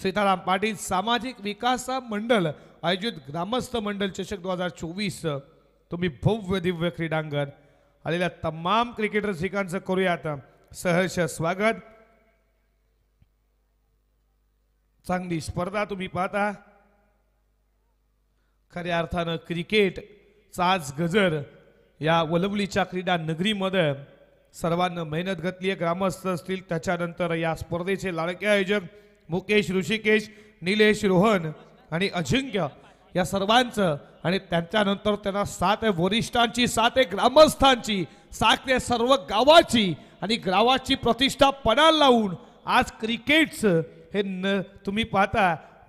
सीताराम पाटील सामाजिक विकास मंडळ आयोजित ग्रामस्थ मंडल चषक दोन हजार चोवीस तुम्ही भव्य दिव्य क्रीडांगण आलेल्या तमाम क्रिकेटर श्रीकांचं करूयात सहर्ष स्वागत चांगली स्पर्धा तुम्ही पाहता खऱ्या अर्थानं क्रिकेट चाच गजर या वलवलीच्या क्रीडा नगरीमध्ये सर्वांना मेहनत घातली आहे ग्रामस्थ असतील त्याच्यानंतर या स्पर्धेचे लाडके आयोजक मुकेश ऋषिकेश निलेश रोहन आणि अजिंक्य या सर्वांचं आणि त्यांच्यानंतर त्यांना सात वरिष्ठांची सात ग्रामस्थांची सात सर्व गावाची आणि गावाची प्रतिष्ठा पणाला लावून आज क्रिकेटचं हे न तुम्ही पाहता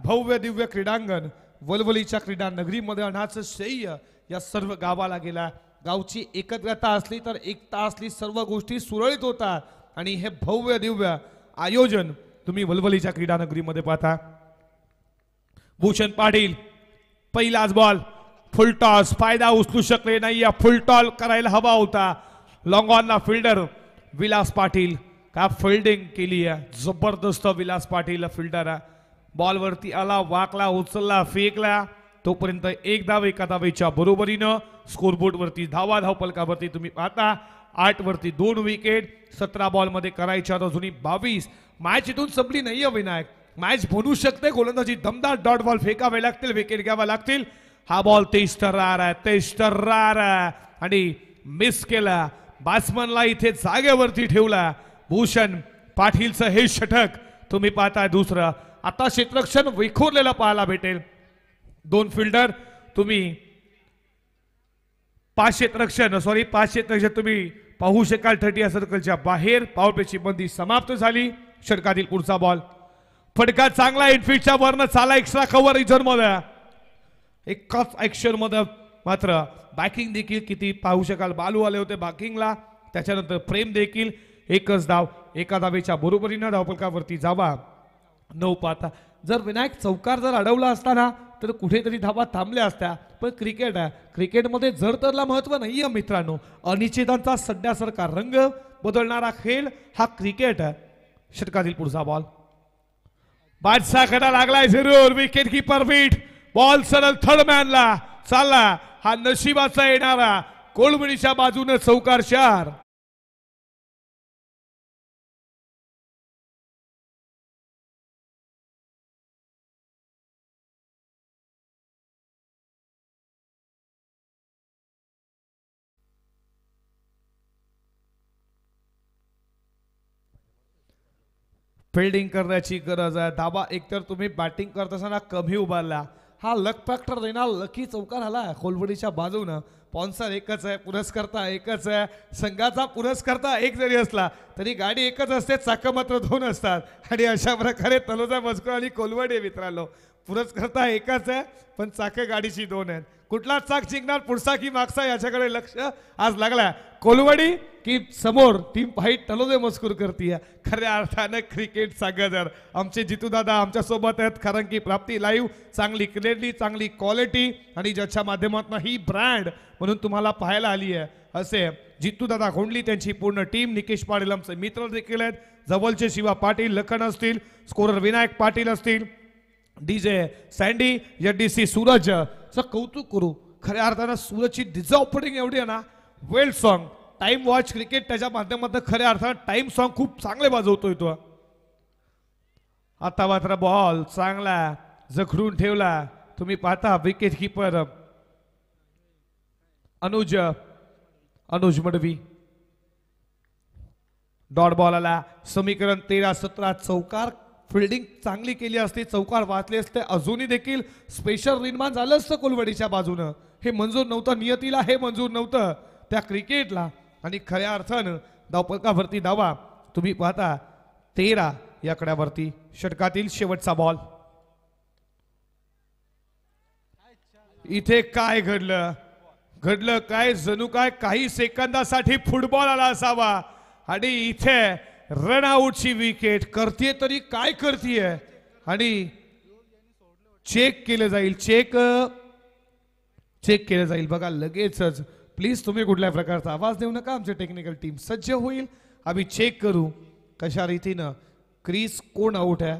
भव्य दिव्य क्रीडांगण वलवलीच्या क्रीडा नगरीमध्ये अनाचं श्रेय या सर्व गावाला गेला गावची एकत्रता असली तर एकता असली सर्व गोष्टी सुरळीत होतात आणि हे भव्य दिव्य आयोजन तुम्ही वलवलीच्या क्रीडा नगरीमध्ये पाहता भूषण पाटील पहिलाच बॉल फुल टॉस फायदा उचलू शकले नाही या फुल टॉल करायला हवा होता लॉंगॉनला फिल्डर विलास पाटील का फिल्डिंग केली आहे जबरदस्त विलास पाटील फिल्डर आहे बॉलवरती आला वाकला उचलला फेकला तोपर्यंत एक धाव एका धावेच्या बरोबरीनं स्कोरबोर्डवरती धावा पलकावरती तुम्ही पाहता आठ वरती दोन विकेट सतरा बॉलमध्ये करायच्या अजूनही बावीस मॅच इथून संपली नाही आहे विनायक मॅच बनू शकते गोलंदाजी दमदार डॉट बॉल फेकावे लागतील विकेट घ्यावा लागतील हा बॉल तेच टर्रार आहे तेस्टर टर्रार आहे आणि मिस केला बॅट्समनला इथे जागेवरती ठेवला भूषण पाटीलचं हे षटक तुम्ही पाहताय दुसरं आता क्षेत्रक्षण विखुरलेला पाहायला भेटेल दोन फिल्डर तुम्ही पाच क्षेत्रक्षण सॉरी पाच क्षेत्रक्षण तुम्ही पाहू शकाल थर्टी सर्कलच्या बाहेर पावपेची बंदी समाप्त झाली षटकातील पुढचा बॉल फटका चांगला इनफिटच्या वरनं चाला एक्स्ट्रा कव्हर इजन मध्ये एकाच ऍक्शन मध्ये मात्र बॅकिंग देखील किती पाहू शकाल बालू आले होते बॅकिंगला त्याच्यानंतर प्रेम देखील एकच धाव एका धावेच्या बरोबरीनं धावपलकावरती जावा नऊ पाहता जर विनायक चौकार जर अडवला असता ना तर कुठेतरी धावा थांबल्या असत्या पण क्रिकेट आहे क्रिकेटमध्ये जर तरला महत्त्व नाही आहे मित्रांनो अनिश्चितांचा सध्यासारखा रंग बदलणारा खेळ हा क्रिकेट आहे षटकातील पुढचा बॉल बादशा खेळा लागलाय जरूर विकेट किपर फिट बॉल सरळ थर्ड मॅनला चालला हा नशिबाचा येणारा कोळमणीच्या बाजूने चौकार शार फिल्डिंग करण्याची गरज आहे धाबा एकतर तुम्ही बॅटिंग करत असताना कमी उभारला हा लक फॅक्टर देणार लकी चौकार आला खोलवडीच्या बाजूनं पॉन्सर एकच आहे पुरस्कर्ता एकच आहे संघाचा पुरस्कर्ता एक जरी असला तरी गाडी एकच असते चाक मात्र दोन असतात आणि अशा प्रकारे तलोजा मजकूर आणि कोलवडे मित्रांनो पुरस्कर्ता एकच आहे पण चाके गाडीची दोन आहेत कुठला चाक जिंकणार पुढचा की मागचा याच्याकडे लक्ष आज लागला कोलवडी की समोर टीम फाईट तलोदे मजकूर करते खऱ्या अर्थानं क्रिकेट गजर आमचे दादा आमच्यासोबत आहेत कारण की प्राप्ती लाईव्ह चांगली क्लिअरली चांगली क्वालिटी आणि ज्याच्या माध्यमातून ही ब्रँड म्हणून तुम्हाला पाहायला आली आहे असे दादा खोंडली त्यांची पूर्ण टीम निकेश पाटील आमचे मित्र देखील आहेत जवळचे शिवा पाटील लखन असतील स्कोरर विनायक पाटील असतील D J sandy C Suraj चं कौतुक करू खऱ्या अर्थानं सूरजची डिझा ओपनिंग एवढी आहे ना well song time watch cricket त्याच्या माध्यमातून खऱ्या अर्थानं टाइम सॉन्ग खूप चांगले वाजवतोय तो आता मात्र बॉल चांगला जखडून ठेवला तुम्ही पाहता wicket keeper Anuj Anuj Madvi dot ball आला समीकरण तेरा सतरा चौकार फिल्डिंग चांगली केली असती चौकार वाचले असते अजूनही देखील स्पेशल निर्माण झालं असतं कोलवडीच्या बाजूनं हे मंजूर नव्हतं नियतीला हे मंजूर नव्हतं त्या क्रिकेटला आणि खऱ्या अर्थानं धावपलकावरती धावा तुम्ही पाहता तेरा या कड्यावरती षटकातील शेवटचा बॉल इथे काय घडलं घडलं काय जणू काय काही सेकंदासाठी फुटबॉल आला असावा आणि इथे रनआउटची विकेट करते तरी काय करतीय आणि चेक केलं जाईल चेक चेक केलं जाईल बघा लगेचच प्लीज तुम्ही कुठल्या प्रकारचा आवाज देऊ नका आमचे टेक्निकल टीम सज्ज होईल आम्ही चेक करू कशा रीतीनं क्रीज कोण आउट आहे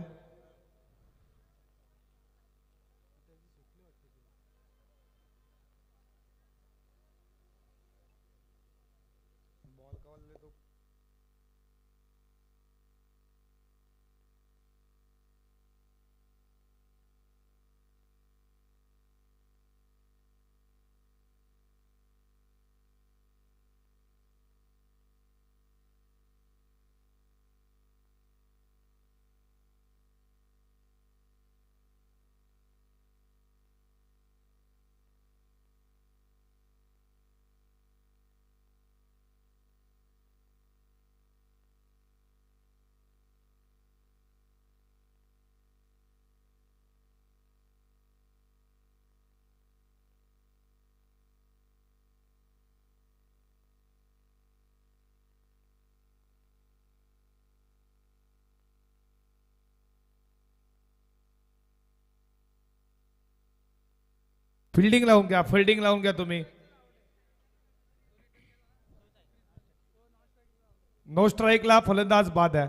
फिल्डिंग लावून घ्या फिल्डिंग लावून घ्या तुम्ही नो ला फलंदाज बाद आहे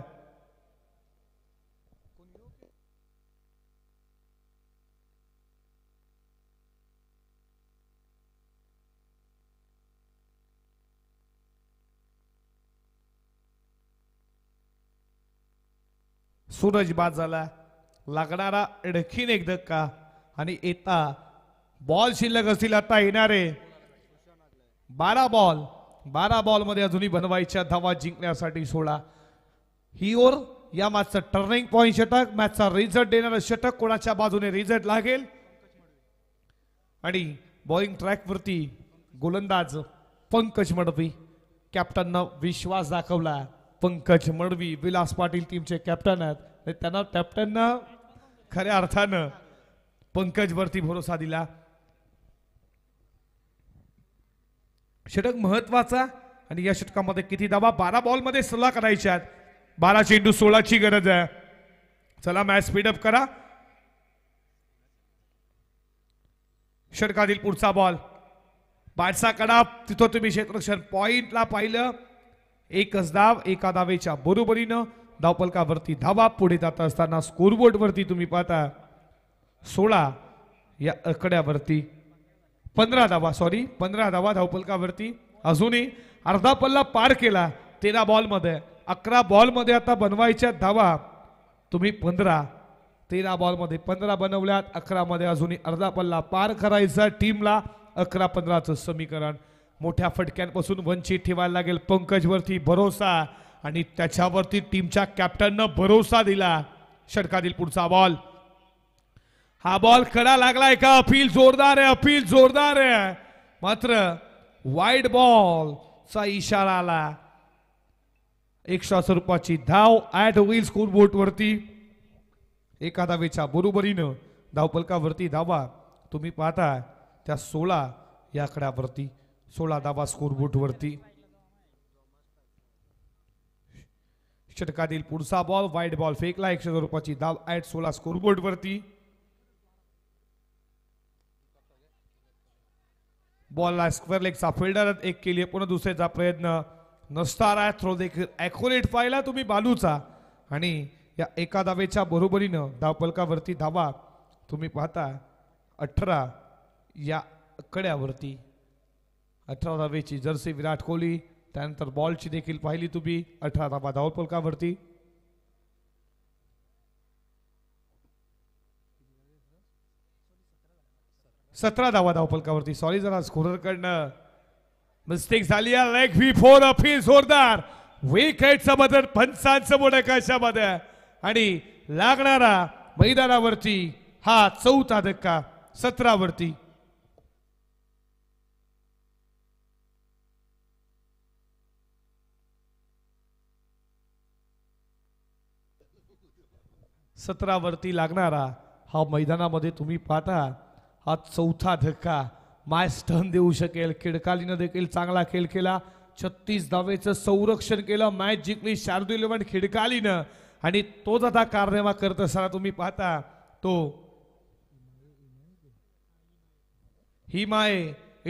सूरज बाद झाला लागणारा आणखीन एक धक्का आणि येता बॉल शिल्लक असतील आता येणारे बारा बॉल बारा मध्ये अजूनही बनवायच्या धावा जिंकण्यासाठी सोळा ही ओर या मॅचचं टर्निंग पॉईंट षटक मॅचचा रिझल्ट देणारं षटक कोणाच्या बाजूने रिझल्ट लागेल आणि बॉलिंग ट्रॅकवरती गोलंदाज पंकज मडवी कॅप्टननं विश्वास दाखवला पंकज मडवी विलास पाटील टीमचे कॅप्टन आहेत त्यांना कॅप्टननं खऱ्या अर्थानं वरती भरोसा दिला षटक महत्वाचा आणि या षटकामध्ये किती धावा बारा बॉलमध्ये सल्ला करायच्या आहेत बारा चेंडू सोळाची गरज आहे चला मॅच स्पीडअप करा षटकातील पुढचा बॉल बाटसा कडा तिथं तुम्ही क्षेत्रक्षण पॉइंटला पाहिलं एकच धाव एका दावेच्या बरोबरीनं धावपलकावरती धावा पुढे जात असताना स्कोरबोर्डवरती तुम्ही पाहता सोळा या आकड्यावरती पंधरा धावा सॉरी पंधरा धावा धावपलकावरती अजूनही अर्धा पल्ला पार केला तेरा बॉलमध्ये अकरा बॉलमध्ये आता बनवायच्या धावा तुम्ही पंधरा तेरा बॉलमध्ये पंधरा बनवल्यात अकरामध्ये अजूनही अर्धा पल्ला पार करायचा टीमला अकरा पंधराचं समीकरण मोठ्या फटक्यांपासून वंचित ठेवायला लागेल पंकजवरती भरोसा आणि त्याच्यावरती टीमच्या कॅप्टननं भरोसा दिला षटकातील पुढचा बॉल हा बॉल कडा लागलाय का अपील जोरदार आहे अपील जोरदार आहे मात्र बॉल बॉलचा इशारा आला एकशे स्वरूपाची धाव ऍट होईल स्कोर बोर्ड वरती एका धावेच्या बरोबरीनं धावपलकावरती धावा तुम्ही पाहता त्या सोळा या सोळा धावा स्कोर वरती षटकातील पुढचा बॉल वाईट बॉल फेकला एकशे रुपयाची धाव ऍट सोळा वरती बॉलला स्क्वेअर लेगचा फिल्डर एक केली आहे पुन्हा दुसऱ्याचा प्रयत्न नसणार आहे थ्रो देखील ॲक्युरेट पाहिला तुम्ही बालूचा आणि या एका दावेच्या बरोबरीनं धावपलकावरती धावा तुम्ही पाहता अठरा या कड्यावरती अठरा धावेची जर्सी विराट कोहली त्यानंतर बॉलची देखील पाहिली तुम्ही अठरा धावा धावपलकावरती सतरा धावा धावपलकावरती सॉरी जरा स्कोररकडनं मिस्टेक झाली लेग व्ही फोर अपील जोरदार विकेटचा बदल पंचांसमोर कशामध्ये आणि लागणारा मैदानावरती हा चौथा धक्का सतरावरती सतरावरती लागणारा हा मैदानामध्ये तुम्ही पाहता आज चौथा धक्का माय स्टन देऊ शकेल खिडकालीनं देखील चांगला खेळ केला छत्तीस धावेचं संरक्षण केलं मॅच जिंकली शार्दू इलेव्हन खिडकालीनं आणि तोच आता कारनामा करत असताना तुम्ही पाहता तो ही माय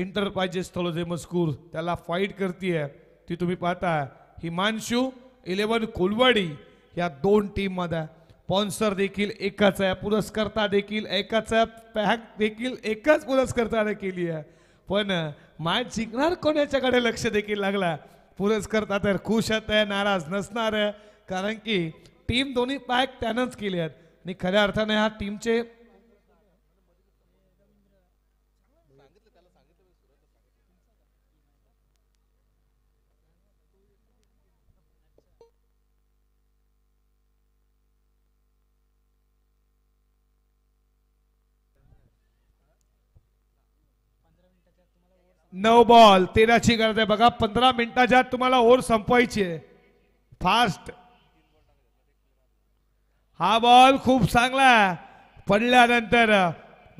इंटरप्राइजेस जे मजकूर त्याला फाईट करते ती तुम्ही पाहता हिमांशू इलेव्हन कोलवाडी या दोन टीममध्ये स्पॉन्सर देखील एकाच आहे पुरस्कर्ता देखील एकाच आहे पॅक देखील एकाच पुरस्कर्ताने केली आहे पण माय जिंकणार कोणाच्याकडे लक्ष देखील लागला पुरस्कर्ता तर खुश आहे नाराज नसणार आहे कारण की टीम दोन्ही पॅक त्यानंच केली आहेत आणि खऱ्या अर्थाने हा टीमचे नऊ बॉल तेराची गरज आहे बघा पंधरा मिनिटाच्या तुम्हाला ओर संपवायची आहे फास्ट हा बॉल खूप चांगला पडल्यानंतर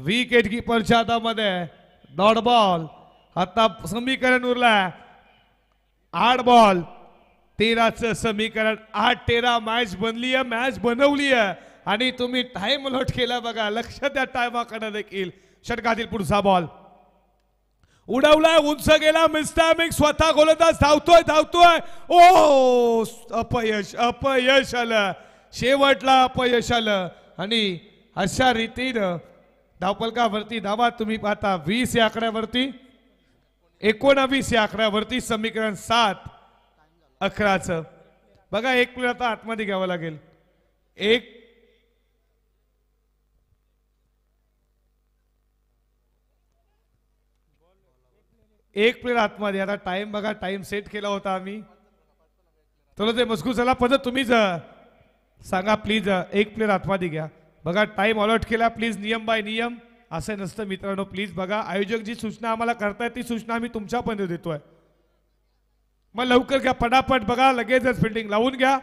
विकेट किपरच्या हातामध्ये डॉट बॉल आता समीकरण उरलाय आठ बॉल तेराचं समीकरण आठ तेरा मॅच बनली आहे मॅच बनवली आहे आणि तुम्ही टाइम लोट केला बघा लक्ष द्या टायमाकडे देखील षटकातील पुढचा बॉल उडवला उंच गेला मिस्टर मिक स्वतः गोलंदाज धावतोय धावतोय ओ अपयश अपयश आलं शेवटला अपयश आलं आणि अशा रीतीनं धावपलकावरती धावा तुम्ही पाहता वीस या आकड्यावरती एकोणावीस या आकड्यावरती समीकरण सात अकराचं बघा एक प्लेअर आता आतमध्ये घ्यावं लागेल एक एक प्लेअर आतमध्ये आता टाइम बघा टाइम सेट केला होता आम्ही चलो ते मजकूर चला पद जा सांगा प्लीज एक प्लेअर आतमध्ये घ्या बघा टाइम अलॉट केला प्लीज नियम बाय नियम असं नसतं मित्रांनो प्लीज बघा आयोजक जी सूचना आम्हाला करतायत ती सूचना आम्ही तुमच्यापर्यंत देतोय मग लवकर घ्या पटापट बघा लगेचच फिल्डिंग लावून घ्या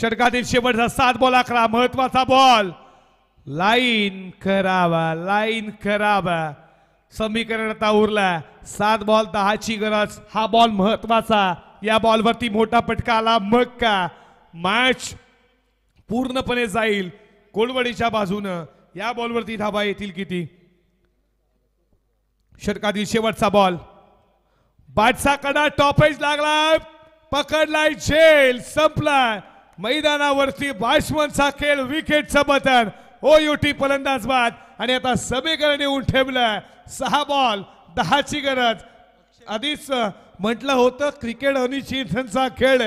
षटकातील शेवटचा सात बॉल अकरा महत्वाचा बॉल लाईन करावा लाईन करावा समीकरण आता उरला सात बॉल दहाची गरज हा बॉल महत्वाचा या बॉलवरती मोठा पटका आला मग का मॅच पूर्णपणे जाईल कोलवडीच्या बाजूनं या बॉलवरती धाबा येतील किती षटकातील शेवटचा बॉल बाटसा कडा टॉपेज लागला पकडलाय झेल संपलाय मैदानावरती बाष्मनचा खेळ विकेटचं बतन ओ युटी फलंदाज बाद आणि आता समीकरण येऊन ठेवलंय सहा बॉल दहाची गरज आधीच म्हटलं होतं क्रिकेट अनिश्चितांचा खेळ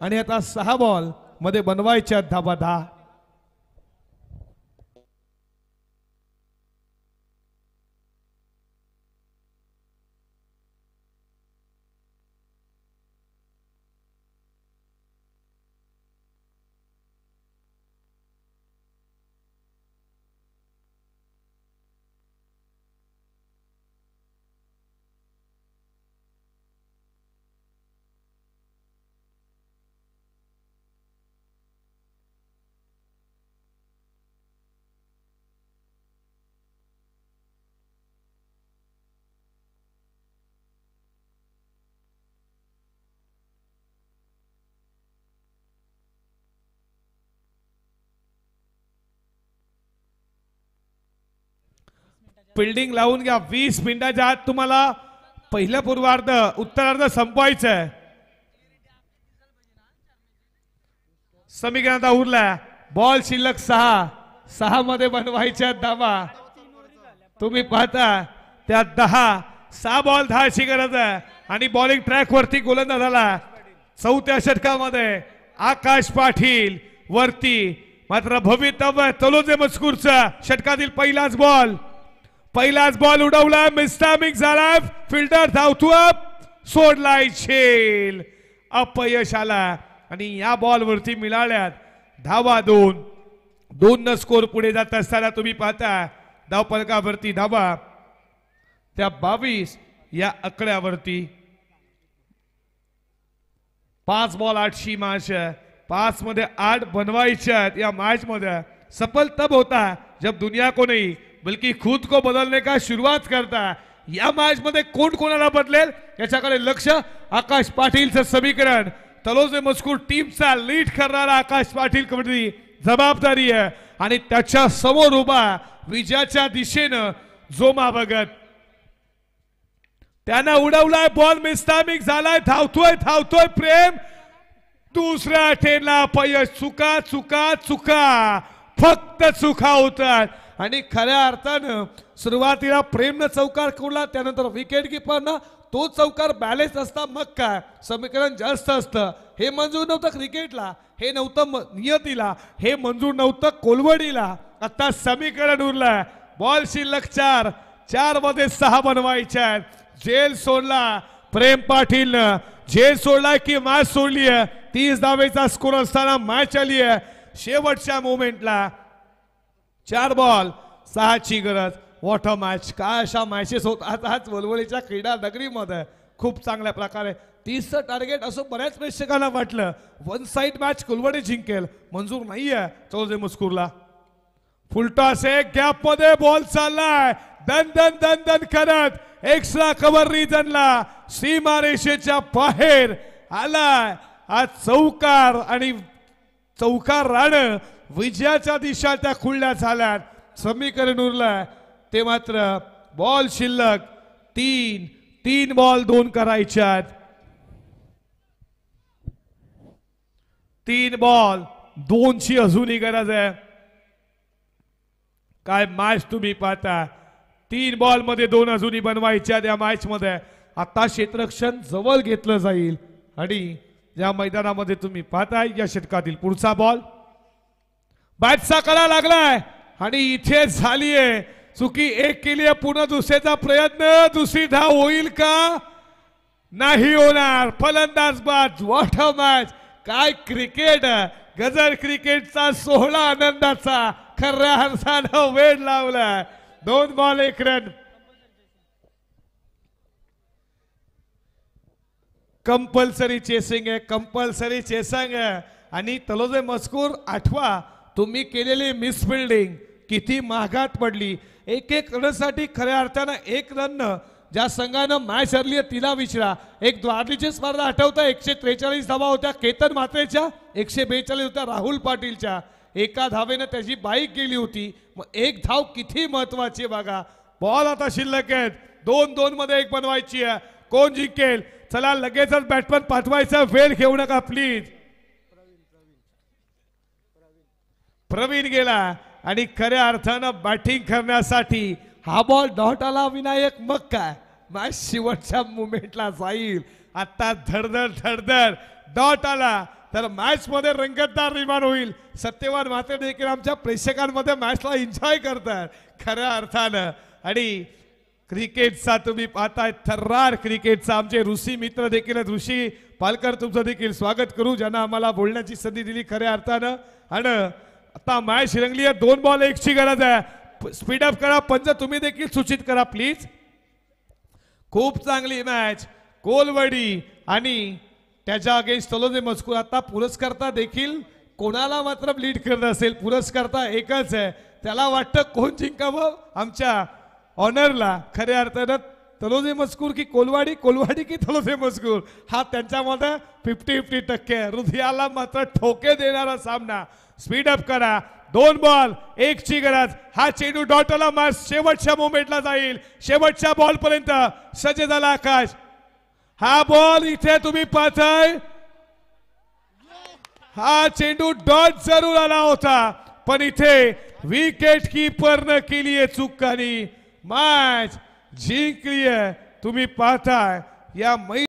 आणि आता सहा बॉल मध्ये बनवायच्या धाबा दहा बिल्डिंग लावून घ्या वीस मिनिटाच्या आत तुम्हाला पहिलं पूर्वार्ध उत्तरार्ध संपवायचं आहे समीकरण आता उरला बॉल शिल्लक सहा सहा मध्ये बनवायच्या धावा तुम्ही पाहता त्या दहा सहा बॉल अशी गरज आहे आणि बॉलिंग ट्रॅक वरती गोलंदा झाला चौथ्या षटकामध्ये आकाश पाटील वरती मात्र भवितव्य तलोजे मजकूरचा षटकातील पहिलाच बॉल पहिलाच बॉल उडवला मिस्टामिक झाला फिल्डर धावतो सोडलाय शेल अपयश आला आणि या बॉलवरती मिळाल्यात धावा दोन दोन न स्कोर पुढे जात असताना तुम्ही पाहता धावपलकावरती धावा त्या बावीस या आकड्यावरती पाच बॉल आठशी मार्च पाच मध्ये आठ बनवायच्या या मार्च मध्ये सफल तब होता जब दुनिया को नाही बल्कि खुद को बदलने का शुरुआत करता है या मैच मध्ये कोण कोणाला बदलेल याच्याकडे लक्ष आकाश पाटीलचं समीकरण तलोजे मजकूर टीमचा लीड करणारा आकाश पाटील कमिटी जबाबदारी आहे आणि त्याच्या समोर उभा विजयाच्या दिशेनं जो माभगत त्यांना उडवलाय बॉल मिस्टामिक झालाय धावतोय धावतोय प्रेम दुसऱ्या टेनला अपयश चुका चुका चुका फक्त चुका होतात आणि खऱ्या अर्थानं सुरुवातीला प्रेमनं चौकार खोडला त्यानंतर विकेट किपरनं तो चौकार बॅलेन्स असता मग काय समीकरण जास्त असतं हे मंजूर नव्हतं क्रिकेटला हे नव्हतं नियतीला हे मंजूर नव्हतं कोलवडीला आता समीकरण उरलंय बॉल शिल्लक चार चार मध्ये सहा बनवायचे आहेत जेल सोडला प्रेम पाटील जेल सोडला की मॅच सोडली आहे तीस दावेचा स्कोर असताना मॅच आली आहे शेवटच्या मोमेंटला चार बॉल सहाची गरज वॉट अ मॅच काय अशा मॅचेस होत आताच वलवलीच्या क्रीडा मध्ये खूप चांगल्या प्रकारे तीस टार्गेट असं बऱ्याच प्रेक्षकांना वाटलं वन साईड मॅच कुलवडे जिंकेल मंजूर नाही आहे चौधरी मुस्कूरला फुलटॉस एक गॅप मध्ये बॉल चाललाय दन दन दन दन करत एक्स्ट्रा कव्हर रिजनला रेषेच्या बाहेर आलाय आज चौकार आणि चौकार राणं विजयाच्या दिशा त्या खुल्ल्या झाल्यात समीकरण उरलंय ते मात्र बॉल शिल्लक तीन तीन बॉल दोन करायच्यात तीन बॉल दोनशी अजूनही गरज आहे काय मॅच तुम्ही पाहता तीन बॉल मध्ये दोन अजूनही बनवायच्या या मॅच मध्ये आता क्षेत्रक्षण जवळ घेतलं जाईल आणि या मैदानामध्ये तुम्ही पाहताय या षटकातील पुढचा बॉल बादशाह करा लागलाय आणि इथे झालीये चुकी एक केली पुन्हा दुसऱ्याचा प्रयत्न दुसरी धाव होईल का नाही होणार फलंदाज बाद वॉट मॅच काय क्रिकेट गजर क्रिकेटचा सोहळा आनंदाचा खऱ्या हर्षानं वेळ लावलाय दोन बॉल एक रन कंपल्सरी चेसिंग आहे कंपल्सरी चेसिंग आहे आणि तलोजे मजकूर आठवा तुम्ही केलेली मिसफिल्डिंग किती महागात पडली एक एक रनसाठी खऱ्या अर्थानं एक रन ज्या संघानं मॅच हरली आहे तिला विचारा एक द्वारलीची स्पर्धा आठवता एकशे त्रेचाळीस धावा होत्या केतन म्हात्रेच्या एकशे बेचाळीस होत्या राहुल पाटीलच्या एका धावेनं त्याची बाईक गेली होती मग एक धाव किती महत्वाची बघा बॉल आता शिल्लक आहेत दोन दोन मध्ये एक बनवायची आहे कोण जिंकेल चला लगेचच बॅटमन पाठवायचा वेळ घेऊ नका प्लीज प्रवीण गेला आणि खऱ्या अर्थानं बॅटिंग करण्यासाठी हा बॉल डॉट आला विनायक मग काय मॅच शेवटच्या मुमेंटला जाईल आता धडधड धडधड डॉट आला तर मॅच मध्ये रंगतदार निर्माण होईल सत्यवान मात्र देखील आमच्या प्रेक्षकांमध्ये मॅचला एन्जॉय करतात खऱ्या अर्थानं आणि क्रिकेटचा तुम्ही पाहताय थर्रार क्रिकेटचा आमचे ऋषी मित्र देखील ऋषी पालकर तुमचं देखील स्वागत करू ज्यांना आम्हाला बोलण्याची संधी दिली खऱ्या अर्थानं आणि आता माय शिरंगली आहे दोन बॉल एकची गरज आहे स्पीड अप करा पंच तुम्ही देखील सूचित करा प्लीज खूप चांगली मॅच कोलवडी आणि त्याच्या अगेन्स्ट तलोजे मजकूर आता पुरस्कर्ता देखील कोणाला मात्र लीड करत असेल पुरस्कर्ता एकच आहे त्याला वाटतं कोण जिंकावं आमच्या ऑनरला खऱ्या अर्थानं तलोजे मजकूर की कोलवाडी कोलवाडी की तलोजे मजकूर हा त्यांच्यामध्ये फिफ्टी फिफ्टी टक्के हृदयाला मात्र ठोके देणारा सामना स्पीड अप करा दोन बॉल एक ची गरज हा चेंडू डॉटला मार शेवटच्या मुवमेंटला जाईल शेवटच्या पर्यंत सज्ज झाला आकाश हा बॉल इथे तुम्ही पाहताय हा चेंडू डॉट जरूर आला होता पण इथे विकेट न केली आहे चूक मॅच जिंकली आहे तुम्ही पाहताय या मै